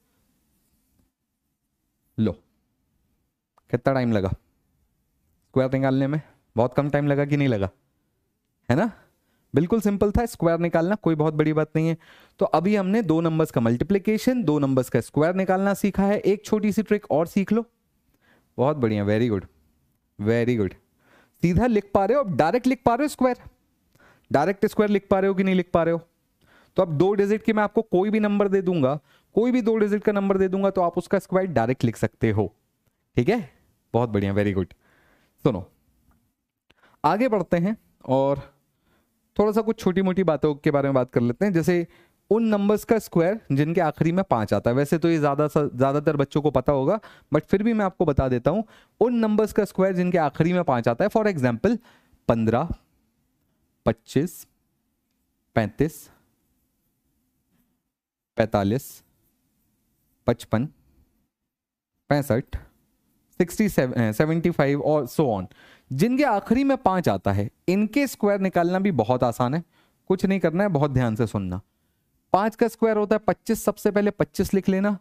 लो कितना टाइम लगा स्क्वायर निकालने में बहुत कम टाइम लगा कि नहीं लगा है ना बिल्कुल सिंपल था स्क्वायर निकालना कोई बहुत बड़ी बात नहीं है तो अभी हमने दो नंबर्स का मल्टीप्लीकेशन दो नंबर्स का स्क्वायर निकालना सीखा है एक छोटी सी ट्रिक और सीख लो बहुत बढ़िया वेरी गुड वेरी गुड सीधा लिख पा रहे हो अब डायरेक्ट लिख पा रहे हो स्क्वायर डायरेक्ट स्क्वायर लिख पा रहे हो कि नहीं लिख पा रहे हो तो अब दो डिजिट के मैं आपको कोई भी नंबर दे दूंगा कोई भी दो डिजिट का नंबर दे दूंगा तो आप उसका स्क्वायर डायरेक्ट लिख सकते हो ठीक है बहुत बढ़िया वेरी गुड सुनो आगे बढ़ते हैं और थोड़ा सा कुछ छोटी मोटी बातों के बारे में बात कर लेते हैं जैसे उन नंबर्स का स्क्वायर जिनके आखिरी में पाँच आता है वैसे तो ये ज़्यादा ज़्यादातर बच्चों को पता होगा बट फिर भी मैं आपको बता देता हूँ उन नंबर्स का स्क्वायर जिनके आखिरी में पाँच आता है फॉर एग्जाम्पल पंद्रह पच्चीस पैंतीस पैंतालीस पचपन पैंसठ सिक्सटी सेवन सेवेंटी फाइव और सो ऑन जिनके आखिरी में पांच आता है इनके स्क्वायर निकालना भी बहुत आसान है कुछ नहीं करना है बहुत ध्यान से सुनना पांच का स्क्वायर होता है पच्चीस सबसे पहले पच्चीस लिख लेना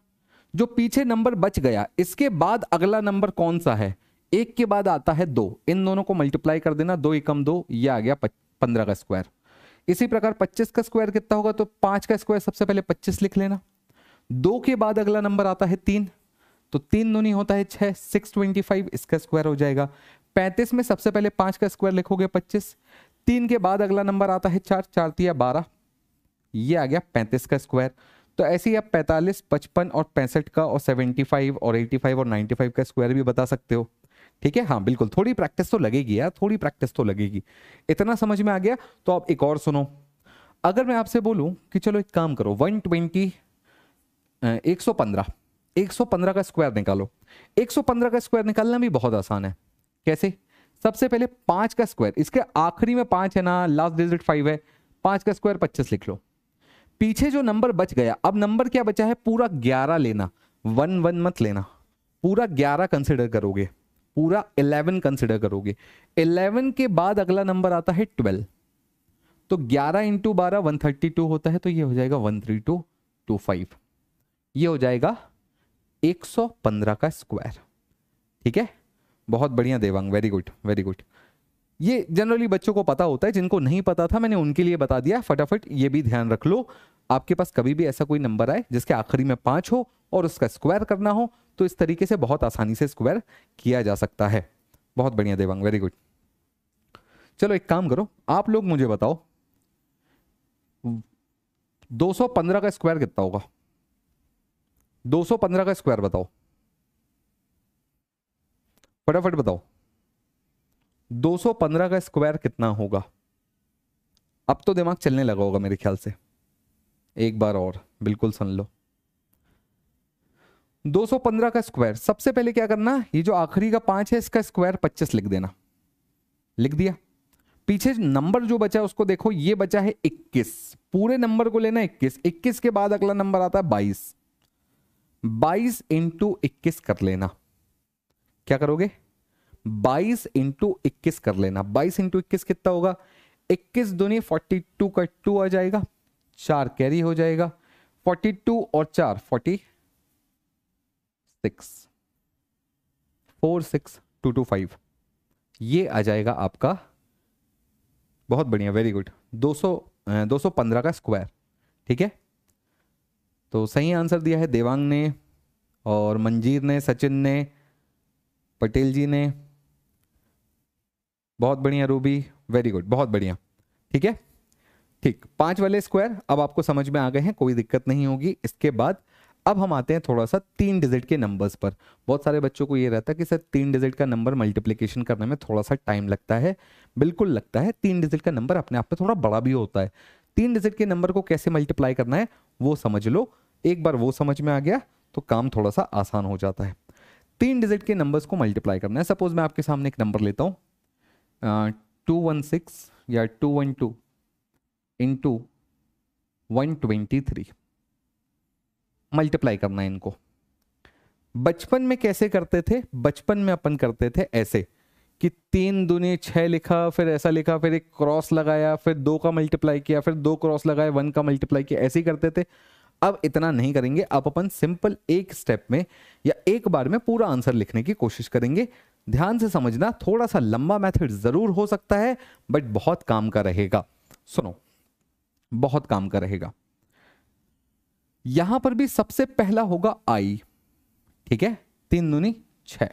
जो पीछे नंबर बच गया इसके बाद अगला नंबर कौन सा है एक के बाद आता है दो इन दोनों को मल्टीप्लाई कर देना दो एकम दो ये आ गया पंद्रह का स्क्वायर इसी प्रकार पच्चीस का स्क्वायर कितना होगा तो पांच का स्क्वायर सबसे पहले पच्चीस लिख लेना दो के बाद अगला नंबर आता है तीन तो तीन दोनों होता है छह सिक्स ट्वेंटी फाइव इसका स्क्वायर हो जाएगा पैंतीस में सबसे पहले पांच का स्क्वायर लिखोगे पच्चीस तीन के बाद अगला नंबर आता है चार चार तीन बारह ये आ गया पैंतीस का स्क्वायर तो ऐसे ही आप पैंतालीस पचपन और पैंसठ का और सेवेंटी फाइव और एटी फाइव और नाइन्टी फाइव का स्क्वायर भी बता सकते हो ठीक है हाँ बिल्कुल थोड़ी प्रैक्टिस तो लगेगी यार थोड़ी प्रैक्टिस तो लगेगी इतना समझ में आ गया तो आप एक और सुनो अगर मैं आपसे बोलूँ कि चलो एक काम करो एक सौ पंद्रह का स्क्वायर निकालो पंद्रह का स्क्वायर निकालना भी बहुत आसान है कैसे सबसे पहले पांच का स्क्वायर इसके आखिरी में पांच है ना लास्ट डिजिट फाइव है पांच का स्क्वायर पच्चीस लिख लो पीछे जो नंबर बच गया अब नंबर क्या बचा है पूरा ग्यारह लेना वन वन मत लेना पूरा ग्यारह कंसिडर करोगे पूरा इलेवन कंसिडर करोगे इलेवन के बाद अगला नंबर आता है ट्वेल्व तो ग्यारह इंटू बारह वन थर्टी टू होता है तो ये हो जाएगा one three two two five ये हो जाएगा एक सौ पंद्रह का स्क्वायर ठीक है बहुत बढ़िया Devang very good very good ये जनरली बच्चों को पता होता है जिनको नहीं पता था मैंने उनके लिए बता दिया फटाफट ये भी ध्यान रख लो आपके पास कभी भी ऐसा कोई नंबर आए जिसके आखिरी में पांच हो और उसका स्क्वायर करना हो तो इस तरीके से बहुत आसानी से स्क्वायर किया जा सकता है बहुत बढ़िया देवांग वेरी गुड चलो एक काम करो आप लोग मुझे बताओ 215 का स्क्वायर कितना होगा 215 का स्क्वायर बताओ फटाफट बताओ 215 का स्क्वायर कितना होगा अब तो दिमाग चलने लगा होगा मेरे ख्याल से एक बार और बिल्कुल सुन लो 215 का स्क्वायर सबसे पहले क्या करना ये जो आखिरी का पांच है इसका स्क्वायर 25 लिख देना लिख दिया पीछे नंबर जो बचा है उसको देखो ये बचा है 21 पूरे नंबर को लेना 21 21 के बाद अगला नंबर आता है 22 22 इंटू इक्कीस कर लेना क्या करोगे 22 इंटू इक्कीस कर लेना 22 इंटू इक्कीस कितना होगा 21 दुनी 42 का 2 आ जाएगा चार कैरी हो जाएगा 42 और चार 46 four six two two five ये आ जाएगा आपका बहुत बढ़िया वेरी गुड 200 215 का स्क्वायर ठीक है तो सही आंसर दिया है देवांग ने और मंजीर ने सचिन ने पटेल जी ने बहुत बढ़िया रूबी वेरी गुड बहुत बढ़िया ठीक है ठीक पांच वाले स्क्वायर अब आपको समझ में आ गए हैं कोई दिक्कत नहीं होगी इसके बाद अब हम आते हैं थोड़ा सा तीन डिजिट के नंबर्स पर बहुत सारे बच्चों को यह रहता है कि सर तीन डिजिट का नंबर मल्टीप्लिकेशन करने में थोड़ा सा टाइम लगता है बिल्कुल लगता है तीन डिजिट का नंबर अपने आप में थोड़ा बड़ा भी होता है तीन डिजिट के नंबर को कैसे मल्टीप्लाई करना है वो समझ लो एक बार वो समझ में आ गया तो काम थोड़ा सा आसान हो जाता है तीन डिजिट के नंबर्स को मल्टीप्लाई करना है सपोज मैं आपके सामने एक नंबर लेता हूँ टू वन सिक्स या टू वन टू इन two one twenty three multiply करना है इनको बचपन में कैसे करते थे बचपन में अपन करते थे ऐसे कि तीन दुनी छः लिखा फिर ऐसा लिखा फिर एक क्रॉस लगाया फिर दो का मल्टीप्लाई किया फिर दो क्रॉस लगाए वन का मल्टीप्लाई किया ऐसे ही करते थे अब इतना नहीं करेंगे अब अपन सिंपल एक स्टेप में या एक बार में पूरा आंसर लिखने की कोशिश करेंगे ध्यान से समझना थोड़ा सा लंबा मेथड जरूर हो सकता है बट बहुत काम का रहेगा सुनो बहुत काम का रहेगा यहां पर भी सबसे पहला होगा आई ठीक है तीन दुनी छ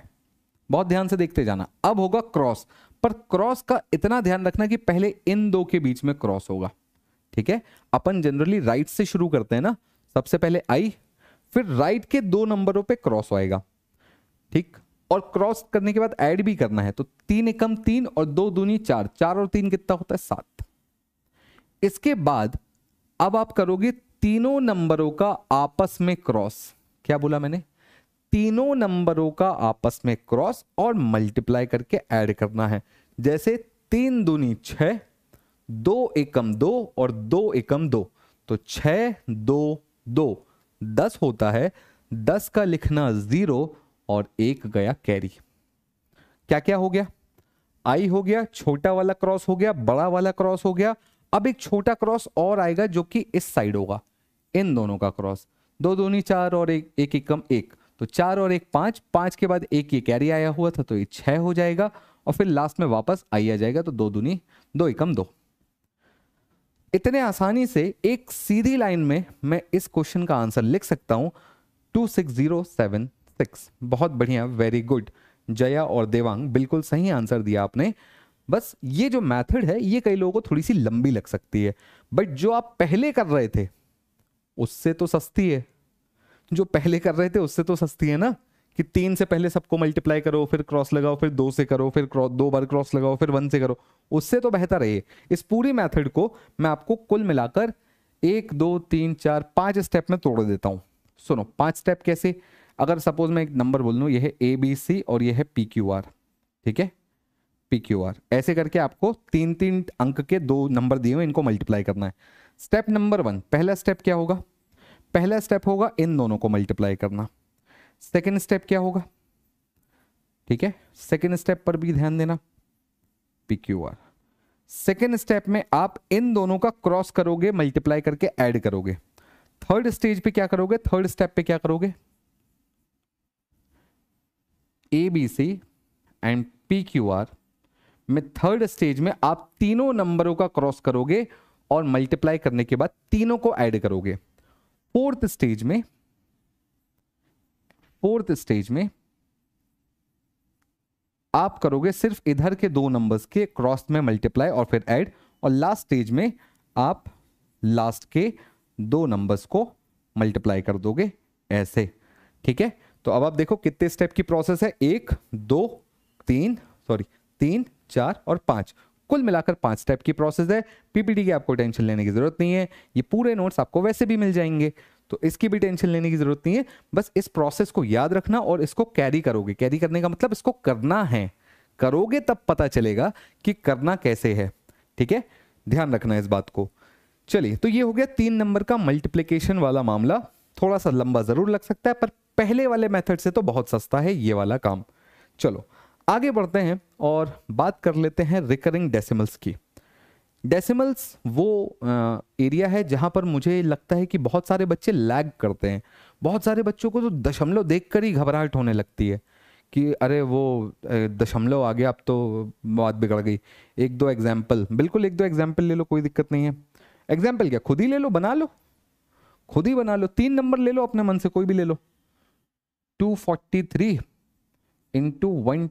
बहुत ध्यान से देखते जाना अब होगा क्रॉस पर क्रॉस का इतना ध्यान रखना कि पहले इन दो के बीच में क्रॉस होगा ठीक है अपन जनरली राइट से शुरू करते हैं ना सबसे पहले आई फिर राइट के दो नंबरों पे क्रॉस आएगा ठीक और क्रॉस करने के बाद ऐड भी करना है तो तीन एकम तीन और दो दूनी चार चार और तीन कितना होता है सात इसके बाद अब आप करोगे तीनों नंबरों का आपस में क्रॉस क्या बोला मैंने तीनों नंबरों का आपस में क्रॉस और मल्टीप्लाई करके ऐड करना है जैसे तीन दूनी छ दो एकम दो और दो एकम दो तो छ दो दो दस होता है दस का लिखना जीरो और एक गया कैरी क्या क्या हो गया आई हो गया छोटा वाला क्रॉस हो गया बड़ा वाला क्रॉस हो गया अब एक छोटा क्रॉस और आएगा जो कि इस साइड होगा इन दोनों का क्रॉस दो दोनी चार और एक एक एक कम एक तो चार और एक पांच पांच के बाद एक ये कैरी आया हुआ था तो ये छह हो जाएगा और फिर लास्ट में वापस आई आ जाएगा तो दो दूनी दो एकम दो इतने आसानी से एक सीधी लाइन में मैं इस क्वेश्चन का आंसर लिख सकता हूँ two six zero seven six बहुत बढ़िया वेरी गुड जया और देवांग बिल्कुल सही आंसर दिया आपने बस ये जो मेथड है ये कई लोगों को थोड़ी सी लंबी लग सकती है बट जो आप पहले कर रहे थे उससे तो सस्ती है जो पहले कर रहे थे उससे तो सस्ती है ना कि तीन से पहले सबको मल्टीप्लाई करो फिर क्रॉस लगाओ फिर दो से करो फिर दो बार क्रॉस लगाओ फिर वन से करो उससे तो बेहतर है इस पूरी मेथड को मैं आपको कुल मिलाकर एक दो तीन चार पांच स्टेप में तोड़ देता हूं सुनो पांच स्टेप कैसे अगर सपोज मैं एक नंबर बोल लू ये है ए बी सी और यह है पी क्यू आर ठीक है पी क्यू आर ऐसे करके आपको तीन तीन अंक के दो नंबर दिए हुए इनको मल्टीप्लाई करना है स्टेप नंबर वन पहला स्टेप क्या होगा पहला स्टेप होगा इन दोनों को मल्टीप्लाई करना सेकेंड स्टेप क्या होगा ठीक है सेकेंड स्टेप पर भी ध्यान देना P Q R second step में आप इन दोनों का क्रॉस करोगे मल्टीप्लाई करके ऐड करोगे थर्ड स्टेज पे क्या करोगे थर्ड स्टेप पे क्या करोगे A B C and P Q R में थर्ड स्टेज में आप तीनों नंबरों का क्रॉस करोगे और मल्टीप्लाई करने के बाद तीनों को ऐड करोगे फोर्थ स्टेज में फोर्थ स्टेज में आप करोगे सिर्फ इधर के दो नंबर्स के क्रॉस में मल्टीप्लाई और फिर ऐड और लास्ट स्टेज में आप लास्ट के दो नंबर्स को मल्टीप्लाई कर दोगे ऐसे ठीक है तो अब आप देखो कितने स्टेप की प्रोसेस है एक दो तीन सॉरी तीन चार और पांच कुल मिलाकर पांच स्टेप की प्रोसेस है पीपीटी की आपको टेंशन लेने की जरूरत नहीं है ये पूरे नोट्स आपको वैसे भी मिल जाएंगे तो इसकी भी टेंशन लेने की जरूरत नहीं है बस इस प्रोसेस को याद रखना और इसको कैरी करोगे कैरी करने का मतलब इसको करना है करोगे तब पता चलेगा कि करना कैसे है ठीक है ध्यान रखना इस बात को चलिए तो ये हो गया तीन नंबर का मल्टीप्लीकेशन वाला मामला थोड़ा सा लंबा जरूर लग सकता है पर पहले वाले मेथड से तो बहुत सस्ता है ये वाला काम चलो आगे बढ़ते हैं और बात कर लेते हैं रिकरिंग डेसिमल्स की डेसिमल्स वो एरिया है जहाँ पर मुझे लगता है कि बहुत सारे बच्चे लैग करते हैं बहुत सारे बच्चों को तो दशमलव देख कर ही घबराहट होने लगती है कि अरे वो दशमलव आ गया अब तो बात बिगड़ गई एक दो एग्जाम्पल बिल्कुल एक दो एग्जाम्पल ले लो कोई दिक्कत नहीं है एग्जाम्पल क्या खुद ही ले लो बना लो खुद ही बना लो तीन नंबर ले लो अपने मन से कोई भी ले लो two forty three into one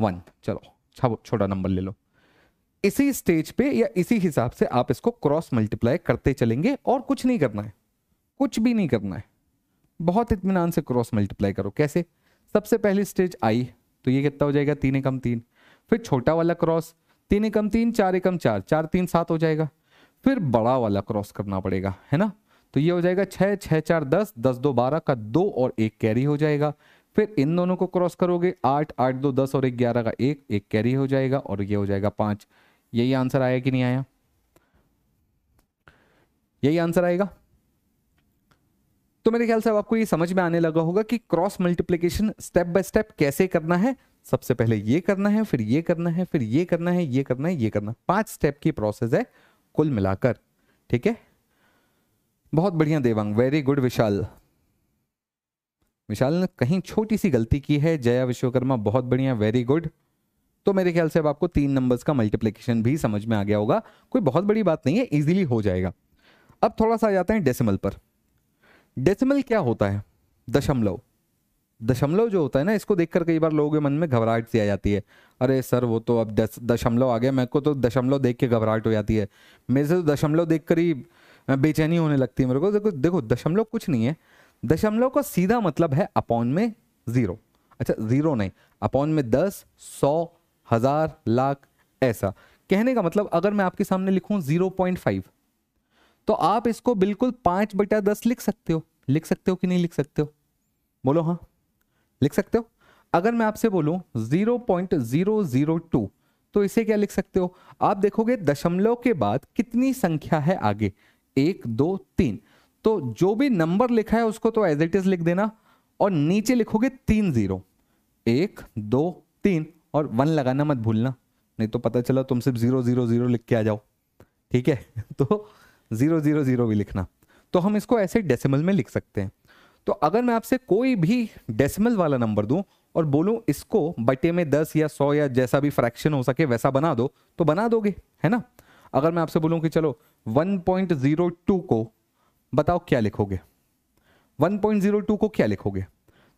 one चलो छोटा नंबर ले लो इसी स्टेज पे या इसी हिसाब से आप इसको क्रॉस मल्टीप्लाई करते चलेंगे और कुछ नहीं करना है कुछ भी नहीं करना है बहुत इतमान से क्रॉस मल्टीप्लाई करो कैसे सबसे पहली स्टेज आई तो ये कितना हो जाएगा तीन एकम तीन फिर छोटा वाला क्रॉस तीन एकम तीन चार एकम चार चार तीन सात हो जाएगा फिर बड़ा वाला क्रॉस करना पड़ेगा है ना तो ये हो जाएगा छः छः चार दस दस दो बारह का दो और एक कैरी हो जाएगा फिर इन दोनों को क्रॉस करोगे आठ आठ दो दस और एक ग्यारह का एक एक कैरी हो जाएगा और ये हो जाएगा पाँच यही आंसर आया कि नहीं आया यही आंसर आएगा तो मेरे ख्याल से अब आपको ये समझ में आने लगा होगा कि cross multiplication step by step कैसे करना है सबसे पहले ये करना है फिर ये करना है फिर ये करना है ये करना है ये करना है पांच स्टेप की प्रोसेस है कुल मिलाकर ठीक है बहुत बढ़िया देवांग वेरी गुड विशाल विशाल ने कहीं छोटी सी गलती की है जया विश्वकर्मा बहुत बढ़िया वेरी गुड तो मेरे ख्याल से अब आपको तीन नंबर्स का मल्टीप्लीकेशन भी समझ में आ गया होगा कोई बहुत बड़ी बात नहीं है ईजिली हो जाएगा अब थोड़ा सा आ जाते हैं डेसिमल पर डेसिमल क्या होता है दशमलव दशमलव जो होता है ना इसको देखकर कई बार लोगों के मन में घबराहट सी आ जाती है अरे सर वो तो अब दशमलव आ गया मेरे को तो दशमलव देख के घबराहट हो जाती है मेरे से तो दशमलव देख ही बेचैनी होने लगती है मेरे को देखो देखो दशमलव कुछ नहीं है दशमलव का सीधा मतलब है अपॉन में ज़ीरो अच्छा ज़ीरो नहीं अपॉन में दस सौ हजार लाख ऐसा कहने का मतलब अगर मैं आपके सामने लिखूं जीरो पॉइंट फाइव तो आप इसको बिल्कुल पांच बटा दस लिख सकते हो लिख सकते हो कि नहीं लिख सकते हो बोलो हाँ लिख सकते हो अगर मैं आपसे बोलूं zero point zero zero two तो इसे क्या लिख सकते हो आप देखोगे दशमलव के बाद कितनी संख्या है आगे एक दो तीन तो जो भी नंबर लिखा है उसको तो एज इट इज लिख देना और नीचे लिखोगे तीन जीरो एक दो तीन और वन लगाना मत भूलना नहीं तो पता चला तुम सिर्फ जीरो जीरो जीरो लिख के आ जाओ ठीक है तो जीरो जीरो जीरो भी लिखना तो हम इसको ऐसे डेसिमल में लिख सकते हैं तो अगर मैं आपसे कोई भी डेसिमल वाला नंबर दूं और बोलूं इसको बटे में दस या सौ या जैसा भी फ्रैक्शन हो सके वैसा बना दो तो बना दोगे है ना अगर मैं आपसे बोलूं कि चलो 1.02 को बताओ क्या लिखोगे 1.02 को क्या लिखोगे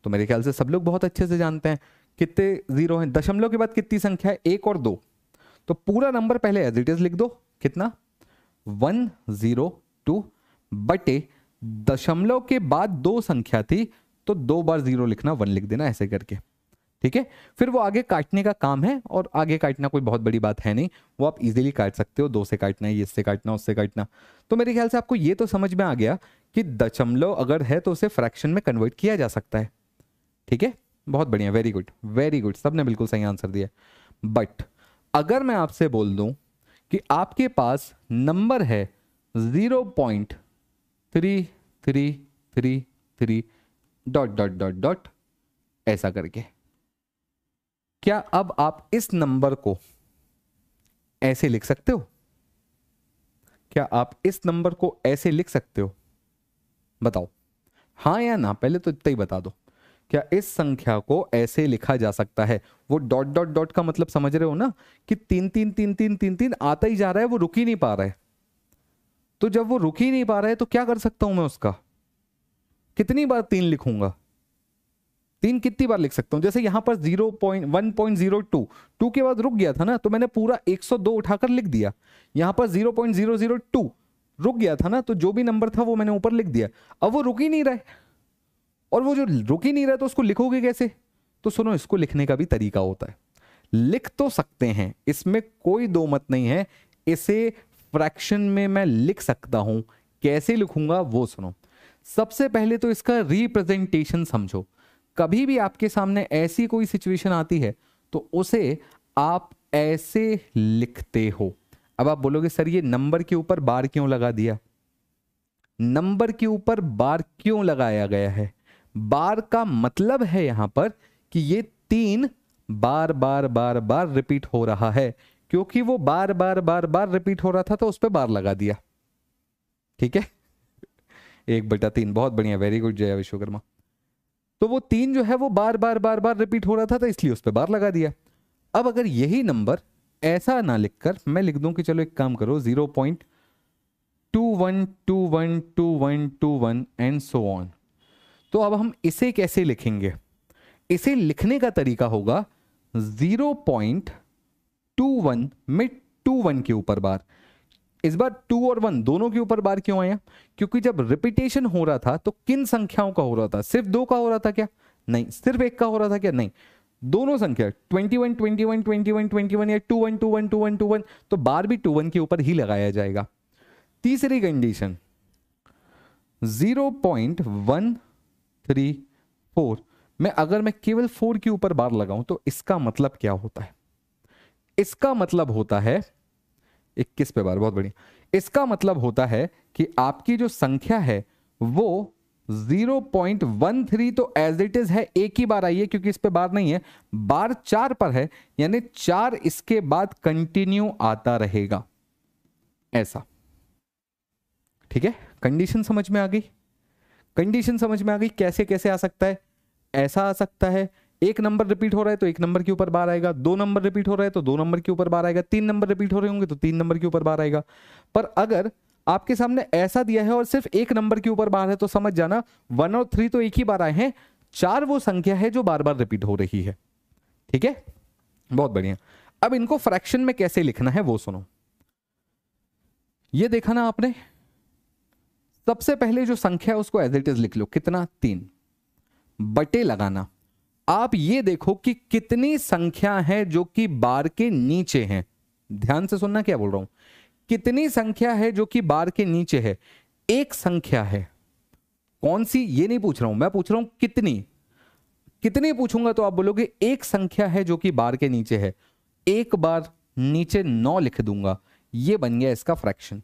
तो मेरे ख्याल से सब लोग बहुत अच्छे से जानते हैं कितने जीरो हैं दशमलव के बाद कितनी संख्या है एक और दो तो पूरा नंबर पहले एज इट इज लिख दो कितना वन जीरो टू बटे दशमलव के बाद दो संख्या थी तो दो बार जीरो लिखना वन लिख देना ऐसे करके ठीक है फिर वो आगे काटने का काम है और आगे काटना कोई बहुत बड़ी बात है नहीं वो आप इजीली काट सकते हो दो से काटना है इससे काटना उससे काटना तो मेरे ख्याल से आपको ये तो समझ में आ गया कि दशमलव अगर है तो उसे फ्रैक्शन में कन्वर्ट किया जा सकता है ठीक है बहुत बढ़िया वेरी गुड वेरी गुड सबने बिल्कुल सही आंसर दिया बट अगर मैं आपसे बोल दूं कि आपके पास नंबर है zero point three three three three dot dot dot dot ऐसा करके क्या अब आप इस नंबर को ऐसे लिख सकते हो क्या आप इस नंबर को ऐसे लिख सकते हो बताओ हाँ या ना पहले तो इतना ही बता दो क्या इस संख्या को ऐसे लिखा जा सकता है वो डॉट डॉट डॉट का मतलब समझ रहे हो ना कि तीन तीन तीन तीन तीन तीन आता ही जा रहा है वो रुक ही नहीं पा रहा है तो जब वो रुक ही नहीं पा रहा है तो क्या कर सकता हूं मैं उसका कितनी बार तीन लिखूंगा तीन कितनी बार लिख सकता हूं जैसे यहां पर zero point one point zero two two के बाद रुक गया था ना तो मैंने पूरा एक सौ दो उठाकर लिख दिया यहां पर zero point zero zero two रुक गया था ना तो जो भी नंबर था वो मैंने ऊपर लिख दिया अब वो रुक ही नहीं रहा है और वो जो रुक ही नहीं रहा तो उसको लिखोगे कैसे तो सुनो इसको लिखने का भी तरीका होता है लिख तो सकते हैं इसमें कोई दो मत नहीं है इसे फ्रैक्शन में मैं लिख सकता हूं कैसे लिखूंगा वो सुनो सबसे पहले तो इसका रिप्रेजेंटेशन समझो कभी भी आपके सामने ऐसी कोई सिचुएशन आती है तो उसे आप ऐसे लिखते हो अब आप बोलोगे सर ये नंबर के ऊपर बार क्यों लगा दिया नंबर के ऊपर बार क्यों लगाया गया है बार का मतलब है यहां पर कि ये तीन बार बार बार बार रिपीट हो रहा है क्योंकि वो बार बार बार बार रिपीट हो रहा था तो उस पर बार लगा दिया ठीक है एक बटा तीन बहुत बढ़िया वेरी गुड जया विश्वकर्मा तो वो तीन जो है वो बार बार बार बार रिपीट हो रहा था तो इसलिए उस पर बार लगा दिया अब अगर यही नंबर ऐसा ना लिखकर मैं लिख दूं कि चलो एक काम करो zero point two one two one two one two one and so on तो अब हम इसे कैसे लिखेंगे इसे लिखने का तरीका होगा 0.21 में टू वन के ऊपर बार इस बार टू और वन दोनों के ऊपर बार क्यों आया क्योंकि जब रिपीटेशन हो रहा था तो किन संख्याओं का हो रहा था सिर्फ दो का हो रहा था क्या नहीं सिर्फ एक का हो रहा था क्या नहीं दोनों संख्या 21, 21, 21, 21 या 21, 21, 21, 21 तो बार भी 21 के ऊपर ही लगाया जाएगा तीसरी कंडीशन 0.1 थ्री फोर मैं अगर मैं केवल फोर के ऊपर बार लगाऊं तो इसका मतलब क्या होता है इसका मतलब होता है इक्कीस पे बार बहुत बढ़िया इसका मतलब होता है कि आपकी जो संख्या है वो 0.13 तो एज इट इज है एक ही बार आई है क्योंकि इस पे बार नहीं है बार चार पर है यानी चार इसके बाद कंटिन्यू आता रहेगा ऐसा ठीक है कंडीशन समझ में आ गई कंडीशन समझ में आ गई कैसे कैसे आ सकता है ऐसा आ सकता है एक नंबर रिपीट हो रहा है तो एक नंबर के ऊपर बार आएगा दो नंबर रिपीट हो रहा है तो दो नंबर के ऊपर बार आएगा तीन नंबर रिपीट हो रहे होंगे तो तीन नंबर के ऊपर बार आएगा पर अगर आपके सामने ऐसा दिया है और सिर्फ एक नंबर के ऊपर बार है तो समझ जाना वन और थ्री तो एक ही बार आए हैं चार वो संख्या है जो बार बार रिपीट हो रही है ठीक है बहुत बढ़िया अब इनको फ्रैक्शन में कैसे लिखना है वो सुनो ये देखा ना आपने सबसे पहले जो संख्या है उसको एज इट इज लिख लो कितना तीन बटे लगाना आप ये देखो कि कितनी संख्या है जो कि बार के नीचे है ध्यान से सुनना क्या बोल रहा हूं कितनी संख्या है जो कि बार के नीचे है एक संख्या है कौन सी ये नहीं पूछ रहा हूं मैं पूछ रहा हूं कितनी कितनी पूछूंगा तो आप बोलोगे एक संख्या है जो कि बार के नीचे है एक बार नीचे नौ लिख दूंगा ये बन गया इसका फ्रैक्शन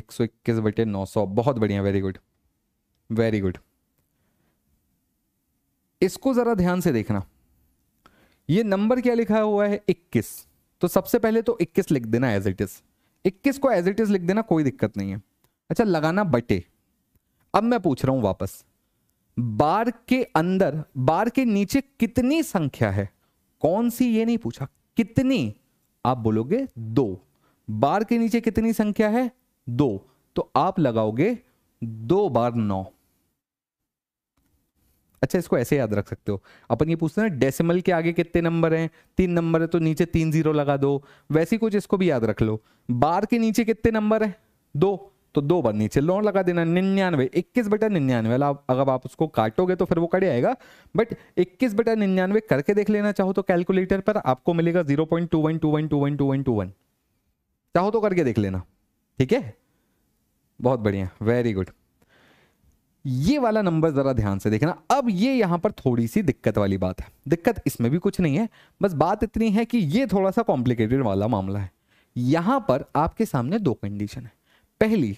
एक सौ इक्कीस बटे नौ सौ बहुत बढ़िया वेरी गुड वेरी गुड इसको ज़रा ध्यान से देखना ये नंबर क्या लिखा हुआ है इक्कीस तो सबसे पहले तो इक्कीस लिख देना एज इट इज़ इक्कीस को एज इट इज़ लिख देना कोई दिक्कत नहीं है अच्छा लगाना बटे अब मैं पूछ रहा हूं वापस बार के अंदर बार के नीचे कितनी संख्या है कौन सी ये नहीं पूछा कितनी आप बोलोगे दो बार के नीचे कितनी संख्या है दो तो आप लगाओगे दो बार नौ अच्छा इसको ऐसे याद रख सकते हो अपन ये पूछते हैं डेसिमल के आगे कितने नंबर हैं तीन नंबर है तो नीचे तीन जीरो लगा दो वैसे कुछ इसको भी याद रख लो बार के नीचे कितने नंबर हैं दो तो दो बार नीचे लो लगा देना निन्यानवे इक्कीस बटा निन्यानवे अगर आप उसको काटोगे तो फिर वो कट आएगा बट इक्कीस बटा निन्यानवे करके देख लेना चाहो तो कैलकुलेटर पर आपको मिलेगा zero point two one two one two one two one two one चाहो तो करके देख लेना ठीक है बहुत बढ़िया वेरी गुड ये वाला नंबर ज़रा ध्यान से देखना अब ये यहां पर थोड़ी सी दिक्कत वाली बात है दिक्कत इसमें भी कुछ नहीं है बस बात इतनी है कि ये थोड़ा सा कॉम्प्लिकेटेड वाला मामला है यहां पर आपके सामने दो कंडीशन है पहली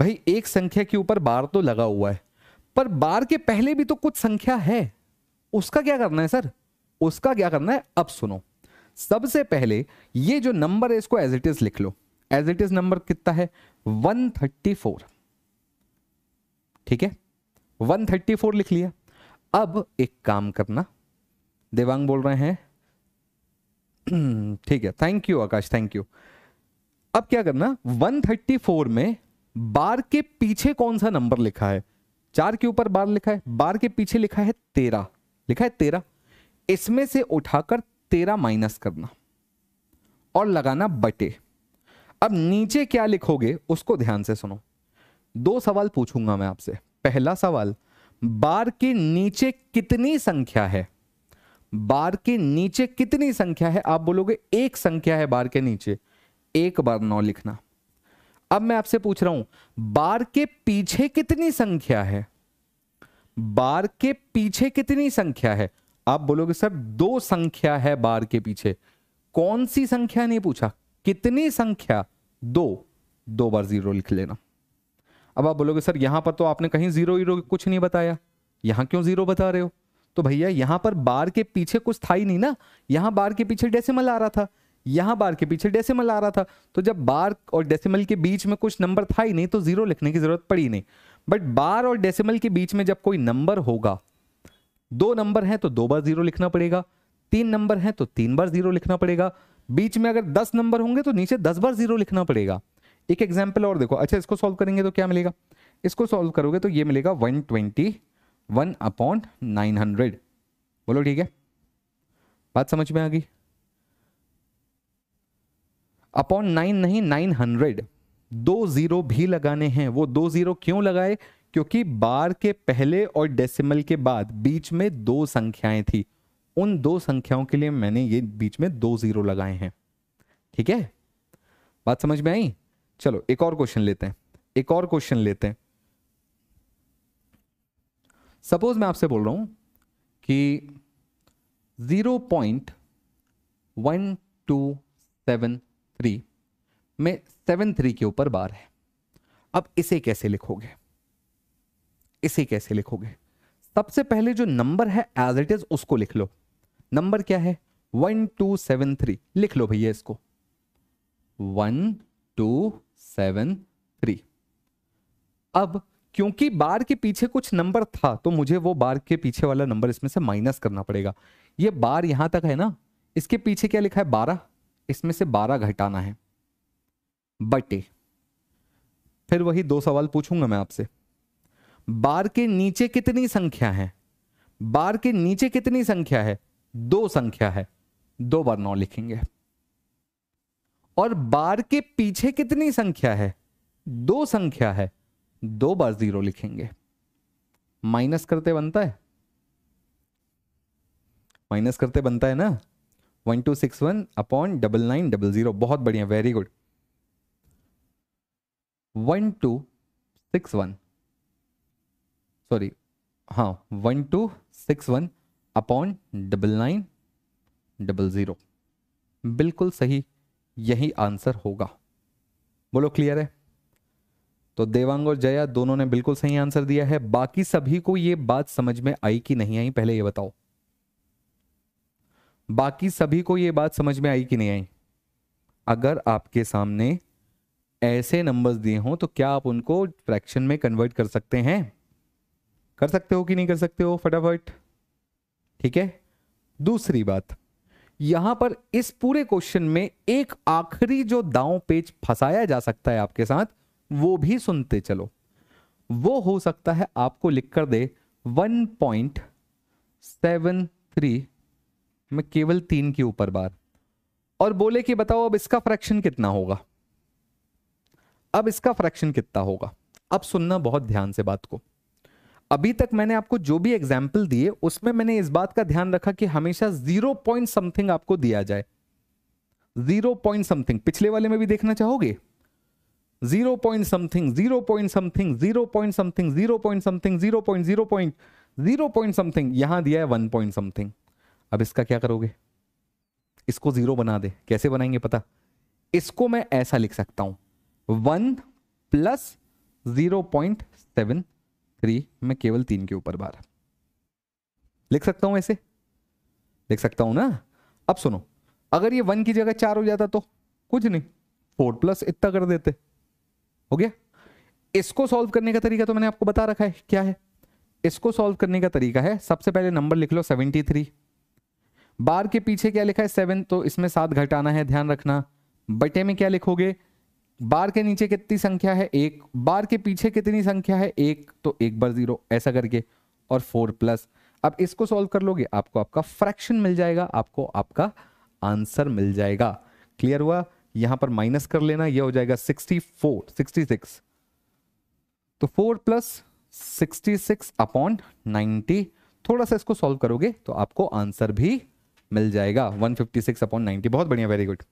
भाई एक संख्या के ऊपर बार तो लगा हुआ है पर बार के पहले भी तो कुछ संख्या है उसका क्या करना है सर उसका क्या करना है अब सुनो सबसे पहले ये जो नंबर है इसको एज इट इज लिख लो एज इट इज नंबर कितना है 134 ठीक है 134 लिख लिया अब एक काम करना देवांग बोल रहे हैं ठीक है thank you Akash thank you अब क्या करना 134 में बार के पीछे कौन सा नंबर लिखा है चार के ऊपर बार लिखा है बार के पीछे लिखा है तेरह लिखा है तेरह इसमें से उठाकर तेरह माइनस करना और लगाना बटे अब नीचे क्या लिखोगे उसको ध्यान से सुनो दो सवाल पूछूंगा मैं आपसे पहला सवाल बार के नीचे कितनी संख्या है बार के नीचे कितनी संख्या है आप बोलोगे एक संख्या है बार के नीचे एक बार नौ लिखना अब मैं आपसे पूछ रहा हूं बार के पीछे कितनी संख्या है बार के पीछे कितनी संख्या है आप बोलोगे सर दो संख्या है बार के पीछे कौन सी संख्या नहीं पूछा कितनी संख्या दो दो बार ज़ीरो लिख लेना अब आप बोलोगे सर यहां पर तो आपने कहीं ज़ीरो हीरो कुछ नहीं बताया यहां क्यों ज़ीरो बता रहे हो तो भैया यहां पर बार के पीछे कुछ था ही नहीं ना यहां बार के पीछे डेसिमल आ रहा था यहां बार के पीछे डेसिमल आ रहा था तो जब बार और डेसिमल के बीच में कुछ नंबर था ही नहीं तो ज़ीरो लिखने की ज़रूरत पड़ी नहीं बट बार और डेसिमल के बीच में जब कोई नंबर होगा दो नंबर है तो दो बार ज़ीरो लिखना पड़ेगा तीन नंबर है तो तीन बार ज़ीरो लिखना पड़ेगा बीच में अगर दस नंबर होंगे तो नीचे दस बार जीरो लिखना पड़ेगा एक एग्जाम्पल और देखो अच्छा इसको सॉल्व करेंगे तो क्या मिलेगा इसको सॉल्व करोगे तो ये मिलेगा one twenty one upon nine hundred बोलो ठीक है बात समझ में आ गई अपॉन नाइन नहीं नाइन हंड्रेड दो जीरो भी लगाने हैं वो दो जीरो क्यों लगाए क्योंकि बार के पहले और डेसिमल के बाद बीच में दो संख्याएं थी उन दो संख्याओं के लिए मैंने ये बीच में दो जीरो लगाए हैं ठीक है बात समझ में आई चलो एक और क्वेश्चन लेते हैं एक और क्वेश्चन लेते हैं सपोज मैं आपसे बोल रहा हूं कि zero point one two seven three में सेवन थ्री के ऊपर बार है अब इसे कैसे लिखोगे इसे कैसे लिखोगे सबसे पहले जो नंबर है एज इट इज उसको लिख लो नंबर क्या है वन टू सेवन थ्री लिख लो भैया इसको वन टू सेवन थ्री अब क्योंकि बार के पीछे कुछ नंबर था तो मुझे वो बार के पीछे वाला नंबर इसमें से माइनस करना पड़ेगा ये बार यहां तक है ना इसके पीछे क्या लिखा है बारह इसमें से बारह घटाना है बटे फिर वही दो सवाल पूछूंगा मैं आपसे बार के नीचे कितनी संख्या है बार के नीचे कितनी संख्या है दो संख्या है दो बार नौ लिखेंगे और बार के पीछे कितनी संख्या है दो संख्या है दो बार जीरो लिखेंगे माइनस करते बनता है माइनस करते बनता है ना one two six one upon double nine double zero बहुत बढ़िया very good one two six one sorry हाँ one two six one upon double nine double zero बिल्कुल सही यही आंसर होगा बोलो क्लियर है तो देवांग और जया दोनों ने बिल्कुल सही आंसर दिया है बाकी सभी को यह बात समझ में आई कि नहीं आई पहले यह बताओ बाकी सभी को यह बात समझ में आई कि नहीं आई अगर आपके सामने ऐसे नंबर्स दिए हों तो क्या आप उनको फ्रैक्शन में कन्वर्ट कर सकते हैं कर सकते हो कि नहीं कर सकते हो फटाफट ठीक है दूसरी बात यहां पर इस पूरे क्वेश्चन में एक आखिरी जो दाव पेज फंसाया जा सकता है आपके साथ वो भी सुनते चलो वो हो सकता है आपको लिख कर दे 1.73 में केवल तीन के ऊपर बार और बोले कि बताओ अब इसका फ्रैक्शन कितना होगा अब इसका फ्रैक्शन कितना होगा अब सुनना बहुत ध्यान से बात को अभी तक मैंने आपको जो भी एग्जाम्पल दिए उसमें मैंने इस बात का ध्यान रखा कि हमेशा जीरो पॉइंट समथिंग आपको दिया जाए जीरो पॉइंट समथिंग पिछले वाले में भी देखना चाहोगे zero point something zero point something zero point something zero point something zero point zero point zero point something यहां दिया है वन पॉइंट समथिंग अब इसका क्या करोगे इसको जीरो बना दे कैसे बनाएंगे पता इसको मैं ऐसा लिख सकता हूं one plus zero point seven three मैं केवल तीन के ऊपर बारह लिख सकता हूं ऐसे लिख सकता हूं ना अब सुनो अगर ये वन की जगह चार हो जाता तो कुछ नहीं फोर प्लस इतना कर देते हो गया इसको सॉल्व करने का तरीका तो मैंने आपको बता रखा है क्या है इसको सॉल्व करने का तरीका है सबसे पहले नंबर लिख लो सेवेंटी थ्री बार के पीछे क्या लिखा है सेवन तो इसमें सात घटाना है ध्यान रखना बटे में क्या लिखोगे बार के नीचे कितनी संख्या है एक बार के पीछे कितनी संख्या है एक तो एक बार जीरो ऐसा करके और फोर प्लस अब इसको सॉल्व कर लोगे आपको आपका फ्रैक्शन मिल जाएगा आपको आपका आंसर मिल जाएगा क्लियर हुआ यहां पर माइनस कर लेना यह हो जाएगा सिक्सटी फोर सिक्सटी सिक्स तो four plus sixty six upon ninety थोड़ा सा इसको सॉल्व करोगे तो आपको आंसर भी मिल जाएगा one fifty six upon ninety बहुत बढ़िया very good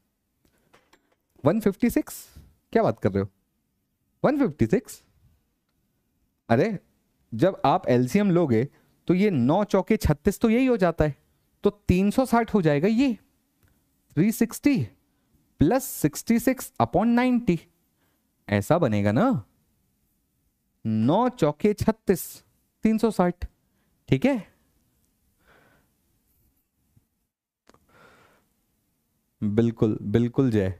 one fifty six क्या बात कर रहे हो 156 अरे जब आप एलसीएम लोगे तो ये नौ चौके छत्तीस तो यही हो जाता है तो 360 हो जाएगा ये 360 प्लस 66 अपॉन नाइनटी ऐसा बनेगा ना नौ चौके छत्तीस 360 ठीक है बिल्कुल बिल्कुल जय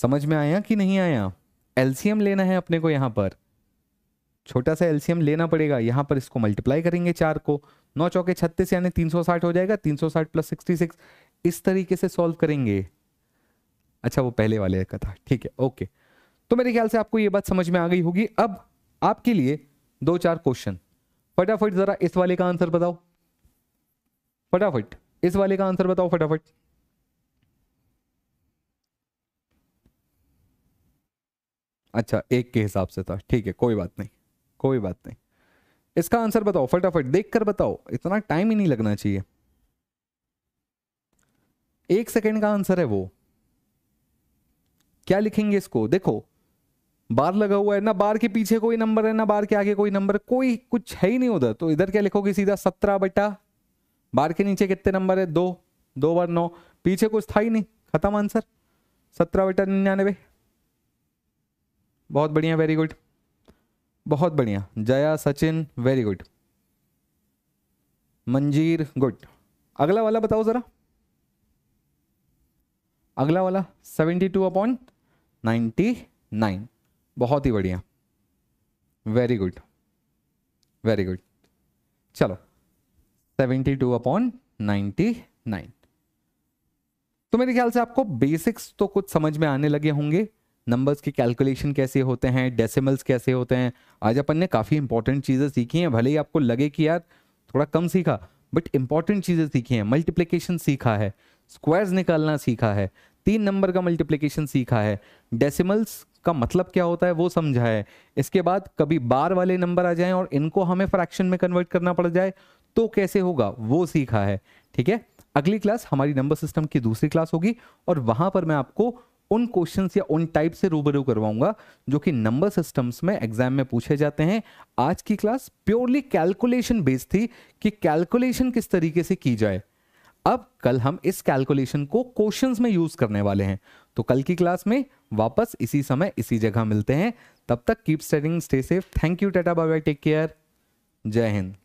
समझ में आया कि नहीं आया एलसीएम लेना है अपने को यहां पर छोटा सा एलसीएम लेना पड़ेगा यहां पर इसको मल्टीप्लाई करेंगे चार को नौ चौके छत्तीस यानी तीन सौ साठ हो जाएगा तीन सौ साठ प्लस सिक्सटी सिक्स इस तरीके से सॉल्व करेंगे अच्छा वो पहले वाले का था ठीक है ओके तो मेरे ख्याल से आपको ये बात समझ में आ गई होगी अब आपके लिए दो चार क्वेश्चन फटाफट जरा इस वाले का आंसर बताओ फटाफट इस वाले का आंसर बताओ फटाफट अच्छा एक के हिसाब से था ठीक है कोई बात नहीं कोई बात नहीं इसका आंसर बताओ फटाफट देख कर बताओ इतना टाइम ही नहीं लगना चाहिए एक सेकेंड का आंसर है वो क्या लिखेंगे इसको देखो बार लगा हुआ है ना बार के पीछे कोई नंबर है ना बार के आगे कोई नंबर कोई कुछ है ही नहीं उधर तो इधर क्या लिखोगे सीधा सत्रह बटा बार के नीचे कितने नंबर है दो दो बार नौ पीछे कुछ था ही नहीं खत्म आंसर सत्रह बटा निन्यानवे बहुत बढ़िया वेरी गुड बहुत बढ़िया Jaya Sachin very good Manjeer good अगला वाला बताओ ज़रा अगला वाला seventy two upon ninety nine बहुत ही बढ़िया वेरी गुड वेरी गुड चलो seventy two upon ninety nine तो मेरे ख्याल से आपको बेसिक्स तो कुछ समझ में आने लगे होंगे नंबर्स के कैलकुलेशन कैसे होते हैं डेसिमल्स कैसे होते हैं आज अपन ने काफ़ी इंपॉर्टेंट चीज़ें सीखी हैं भले ही आपको लगे कि यार थोड़ा कम सीखा बट इंपॉर्टेंट चीज़ें सीखी हैं मल्टीप्लिकेशन सीखा है स्क्वायर्स निकालना सीखा है तीन नंबर का मल्टीप्लिकेशन सीखा है डेसिमल्स का मतलब क्या होता है वो समझा है इसके बाद कभी बार वाले नंबर आ जाएं और इनको हमें फ्रैक्शन में कन्वर्ट करना पड़ जाए तो कैसे होगा वो सीखा है ठीक है अगली क्लास हमारी नंबर सिस्टम की दूसरी क्लास होगी और वहां पर मैं आपको उन क्वेश्चन या उन टाइप से रूबरू करवाऊंगा जो कि नंबर सिस्टम्स में एग्जाम में पूछे जाते हैं आज की क्लास प्योरली कैलकुलेशन बेस्ड थी कि कैलकुलेशन किस तरीके से की जाए अब कल हम इस कैलकुलेशन को क्वेश्चंस में यूज करने वाले हैं तो कल की क्लास में वापस इसी समय इसी जगह मिलते हैं तब तक keep studying stay safe thank you tata bye bye take care जय हिंद